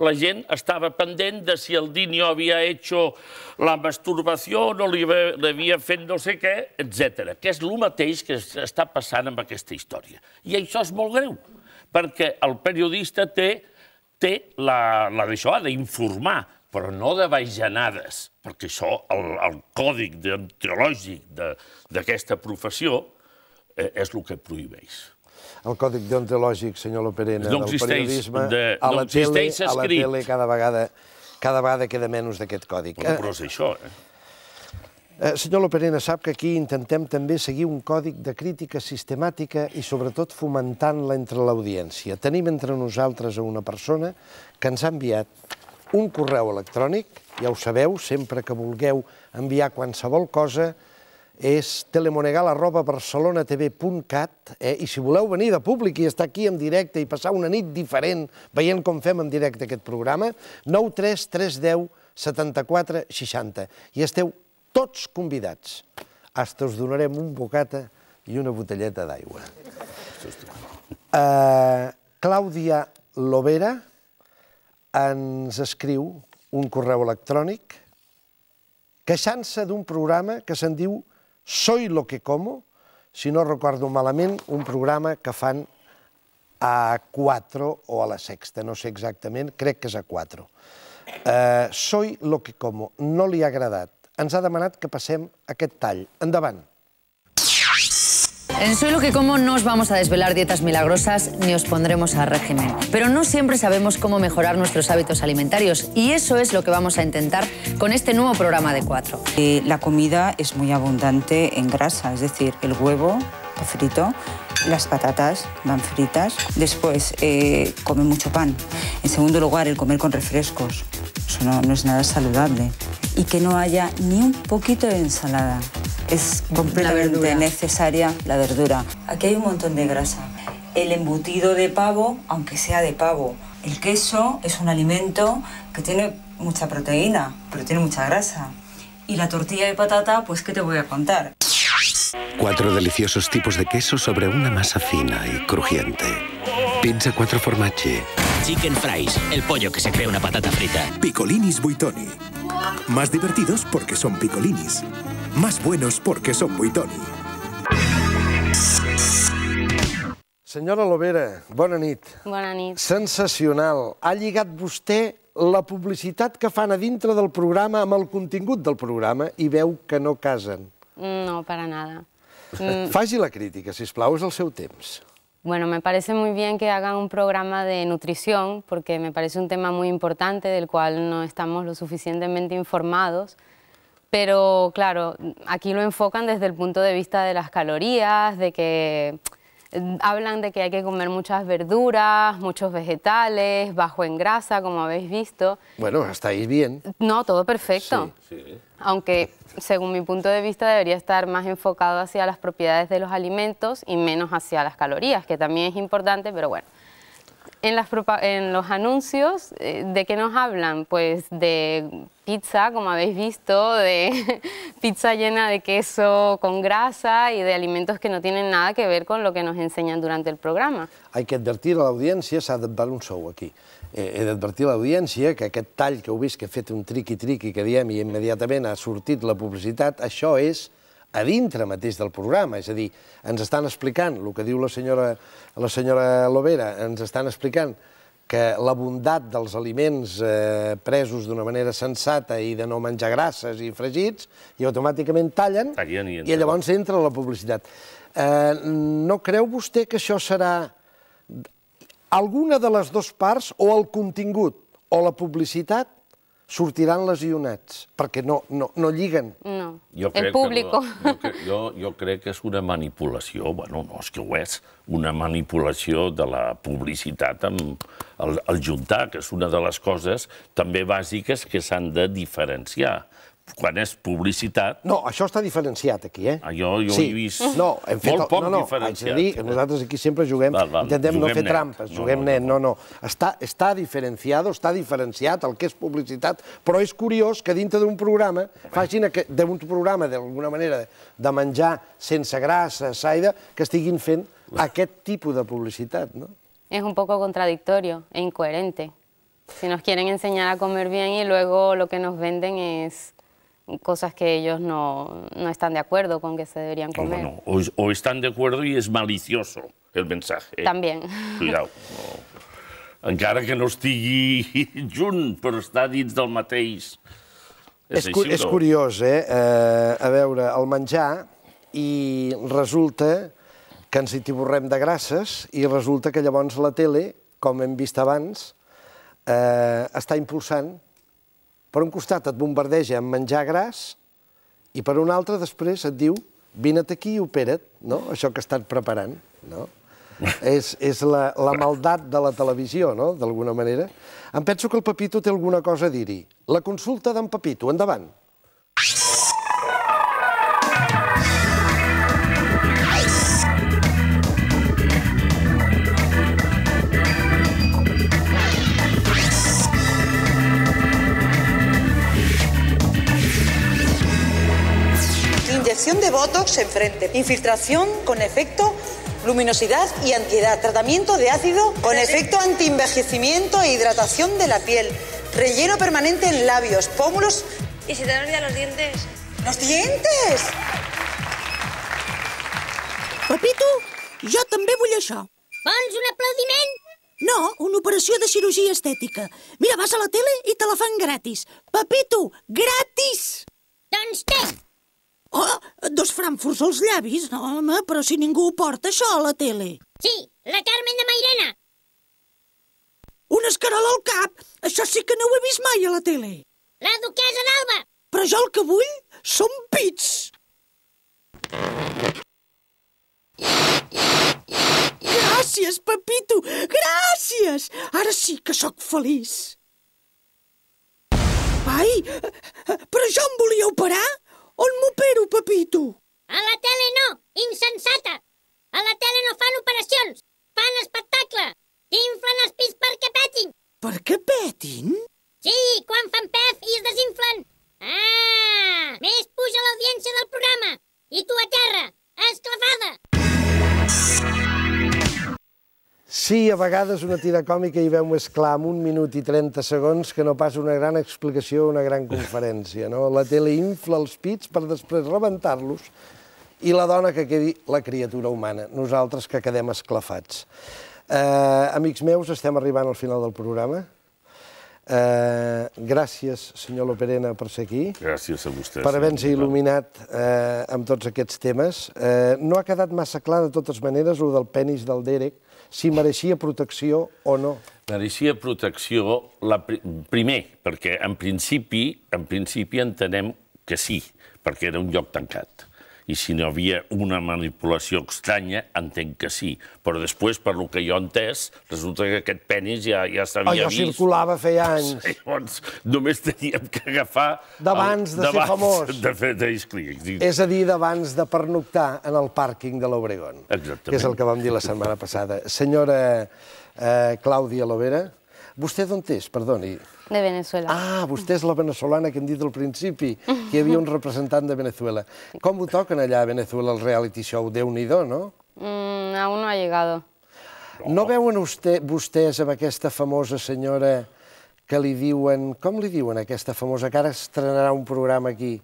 la gent estava pendent de si el Dinio havia hecho la masturbació o no li havia fet no sé què, etc. que és el mateix que està passant amb aquesta història. I això és molt greu, perquè el periodista té, té la, la d'això, ha d'informar, però no de bajanades, perquè això, el, el còdic deontològic d'aquesta de, professió eh, és el que prohibeix. El còdic deontològic, senyor Loperena, no del periodisme, de, a, la tele, a la tele cada vegada, cada vegada queda menys d'aquest còdic. Però, però és això, eh? Eh, eh? senyor Loperena, sap que aquí intentem també seguir un còdic de crítica sistemàtica i sobretot fomentant-la entre l'audiència. Tenim entre nosaltres a una persona que ens ha enviat un correu electrònic, ja ho sabeu, sempre que vulgueu enviar qualsevol cosa, és telemonegal arroba barcelonatv.cat eh? i si voleu venir de públic i estar aquí en directe i passar una nit diferent veient com fem en directe aquest programa, 93310 7460. I esteu tots convidats. Hasta us donarem un bocata i una botelleta d'aigua. Uh, Clàudia Lovera, ens escriu un correu electrònic queixant-se d'un programa que se'n diu Soy lo que como, si no recordo malament, un programa que fan a 4 o a la sexta, no sé exactament, crec que és a 4. Eh, soy lo que como, no li ha agradat. Ens ha demanat que passem aquest tall. Endavant. En suelo que como no os vamos a desvelar dietas milagrosas ni os pondremos a régimen, pero no siempre sabemos cómo mejorar nuestros hábitos alimentarios y eso es lo que vamos a intentar con este nuevo programa de cuatro. la comida es muy abundante en grasa, es decir, el huevo frito, las patatas van fritas, después eh, come mucho pan, en segundo lugar el comer con refrescos, eso no es nada saludable y que no haya ni un poquito de ensalada es completamente necesaria la verdura. Aquí hay un montón de grasa. El embutido de pavo, aunque sea de pavo. El queso es un alimento que tiene mucha proteína, pero tiene mucha grasa. Y la tortilla de patata, pues ¿qué te voy a contar? Cuatro deliciosos tipos de queso sobre una masa fina y crujiente. Pizza cuatro formache Chicken fries, el pollo que se crea una patata frita. picolinis Buitoni. Más divertidos porque son picolinis Más buenos porque son muy Tony. Senyora Lovera, bona nit. Bona nit. Sensacional. Ha lligat vostè la publicitat que fan a dintre del programa amb el contingut del programa i veu que no casen. No, para nada. Mm. Faci la crítica, si plau, és el seu temps. Bueno, me parece muy bien que hagan un programa de nutrición, porque me parece un tema muy importante del cual no estamos lo suficientemente informados. Pero claro, aquí lo enfocan desde el punto de vista de las calorías, de que mm, hablan de que hay que comer muchas verduras, muchos vegetales, bajo en grasa, como habéis visto. Bueno, estáis bien. No, todo perfecto. Sí, Aunque, según mi punto de vista, debería estar más enfocado hacia las propiedades de los alimentos y menos hacia las calorías, que también es importante, pero bueno. En, las, en los anuncios, eh, ¿de qué nos hablan? Pues de pizza, como habéis visto, de pizza llena de queso con grasa y de alimentos que no tienen nada que ver con lo que nos enseñan durante el programa. Hay que advertir a la audiencia, de dar un show aquí. Eh, he advertir a audiencia que aquest tall que heu que ha fet un triqui-triqui que diem i immediatament ha sortit la publicitat, això és a dintre mateix del programa, és a dir, ens estan explicant el que diu la senyora, la senyora Lovera, ens estan explicant que la bondat dels aliments eh, presos d'una manera sensata i de no menjar grasses i fregits, i automàticament tallen, tallen i, i llavors entra la publicitat. Eh, no creu vostè que això serà alguna de les dues parts, o el contingut o la publicitat, sortiran lesionats, perquè no, no, no lliguen. No, jo crec el públic. No, jo, jo, jo crec que és una manipulació, bueno, no és que ho és, una manipulació de la publicitat amb el, el juntar, que és una de les coses també bàsiques que s'han de diferenciar quan és publicitat... No, això està diferenciat aquí, eh? Ah, jo, jo sí. ho he vist mm. no, hem fet molt poc no, no, diferenciat. Dir, eh? nosaltres aquí sempre juguem, val, val, intentem juguem no fer net. trampes, juguem no, no, net, no, no. Està, està diferenciat, està diferenciat el que és publicitat, però és curiós que dintre d'un programa facin d'un programa, d'alguna manera, de menjar sense grasa, saida, que estiguin fent aquest tipus de publicitat, no? És un poco contradictorio e incoherente. Si nos quieren enseñar a comer bien y luego lo que nos venden es cosas que ellos no, no están de acuerdo con que se deberían comer. Bueno, o, o, están de acuerdo y es malicioso el mensaje. Eh? También. Cuidado. No. Encara que no estigui junt, però està dins del mateix. És, és, cu és curiós, eh? eh? A veure, el menjar i resulta que ens hi tiborrem de grasses i resulta que llavors la tele, com hem vist abans, eh, està impulsant per un costat et bombardeja amb menjar gras i per un altre després et diu vine't aquí i opera't, no? això que estàs preparant. No? és, és la, la maldat de la televisió, no?, d'alguna manera. Em penso que el Pepito té alguna cosa a dir-hi. La consulta d'en Pepito, endavant. Endavant. inyección de Botox en frente, infiltración con efecto luminosidad y antiedad, tratamiento de ácido con efecto antienvejecimiento e hidratación de la piel, relleno permanente en labios, pómulos... ¿Y si te han olvidado los dientes? ¡Los dientes! yo también voy a això. Vols un aplaudiment? No, una operación de cirugía estética. Mira, vas a la tele y te la fan gratis. Papito, gratis! Doncs Oh, dos frankfurts als llavis? No, home, però si ningú ho porta, això, a la tele. Sí, la Carmen de Mairena. Un escarol al cap? Això sí que no ho he vist mai a la tele. La duquesa d'Alba. Però jo el que vull són pits. Gràcies, Pepito! Gràcies! Ara sí que sóc feliç. Ai, però jo em volia operar? On m'opero, Pepito? A la tele no, insensata! A la tele no fan operacions, fan espectacle! Inflen els pits perquè petin! Perquè petin? Sí, quan fan pef i es desinflen! Ah! Més puja l'audiència del programa! I tu a terra, esclafada! Sí, a vegades una tira còmica hi veu més clar en un minut i 30 segons que no pas una gran explicació o una gran conferència. No? La tele infla els pits per després rebentar-los i la dona que quedi la criatura humana, nosaltres que quedem esclafats. Eh, amics meus, estem arribant al final del programa. Eh, gràcies, senyor Loperena, per ser aquí. Gràcies a vostè. Per haver-nos il·luminat eh, amb tots aquests temes. Eh, no ha quedat massa clar, de totes maneres, el del penis del Derek, si mereixia protecció o no. Mereixia protecció la primer, perquè en principi, en principi entenem que sí, perquè era un lloc tancat i si hi havia una manipulació estranya, entenc que sí. Però després, per lo que jo he entès, resulta que aquest penis ja, ja s'havia oh, vist. Allò circulava feia anys. Llavors, només teníem que agafar... D'abans de ser famós. De fer d'esclics. És a dir, d'abans de pernoctar en el pàrquing de l'Obregón. Exactament. Que és el que vam dir la setmana passada. Senyora eh, Clàudia Lovera, vostè d'on és? Perdoni. De Venezuela. Ah, vostè és la venezolana que hem dit al principi, que hi havia un representant de Venezuela. Com ho toquen allà a Venezuela el reality show? Déu-n'hi-do, no? Mm, aún no ha llegado. No, veuen vostè, vostès amb aquesta famosa senyora que li diuen... Com li diuen aquesta famosa? Que ara estrenarà un programa aquí.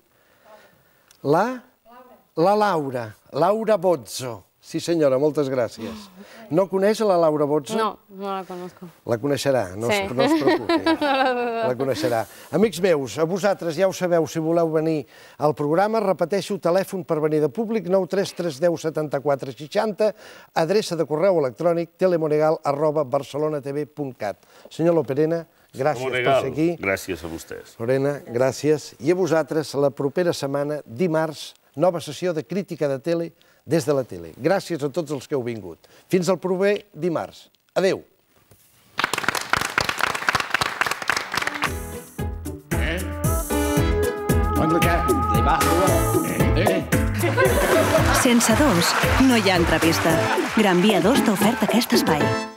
La? Laura. La Laura. Laura Bozzo. Sí, senyora, moltes gràcies. No coneix la Laura Bozzo? No, no la conozco. La coneixerà, no, es, preocupi. la coneixerà. Amics meus, a vosaltres ja ho sabeu, si voleu venir al programa, repeteixo, telèfon per venir de públic, 933107460, adreça de correu electrònic telemonegal arroba barcelonatv.cat. Senyor Loperena, Gràcies per ser aquí. Gràcies a vostès. Lorena, gràcies. I a vosaltres, la propera setmana, dimarts, nova sessió de crítica de tele des de la tele. Gràcies a tots els que heu vingut. Fins al proper dimarts. Adéu. Sense dos, no hi ha entrevista. Gran Via 2 t'ha ofert aquest espai.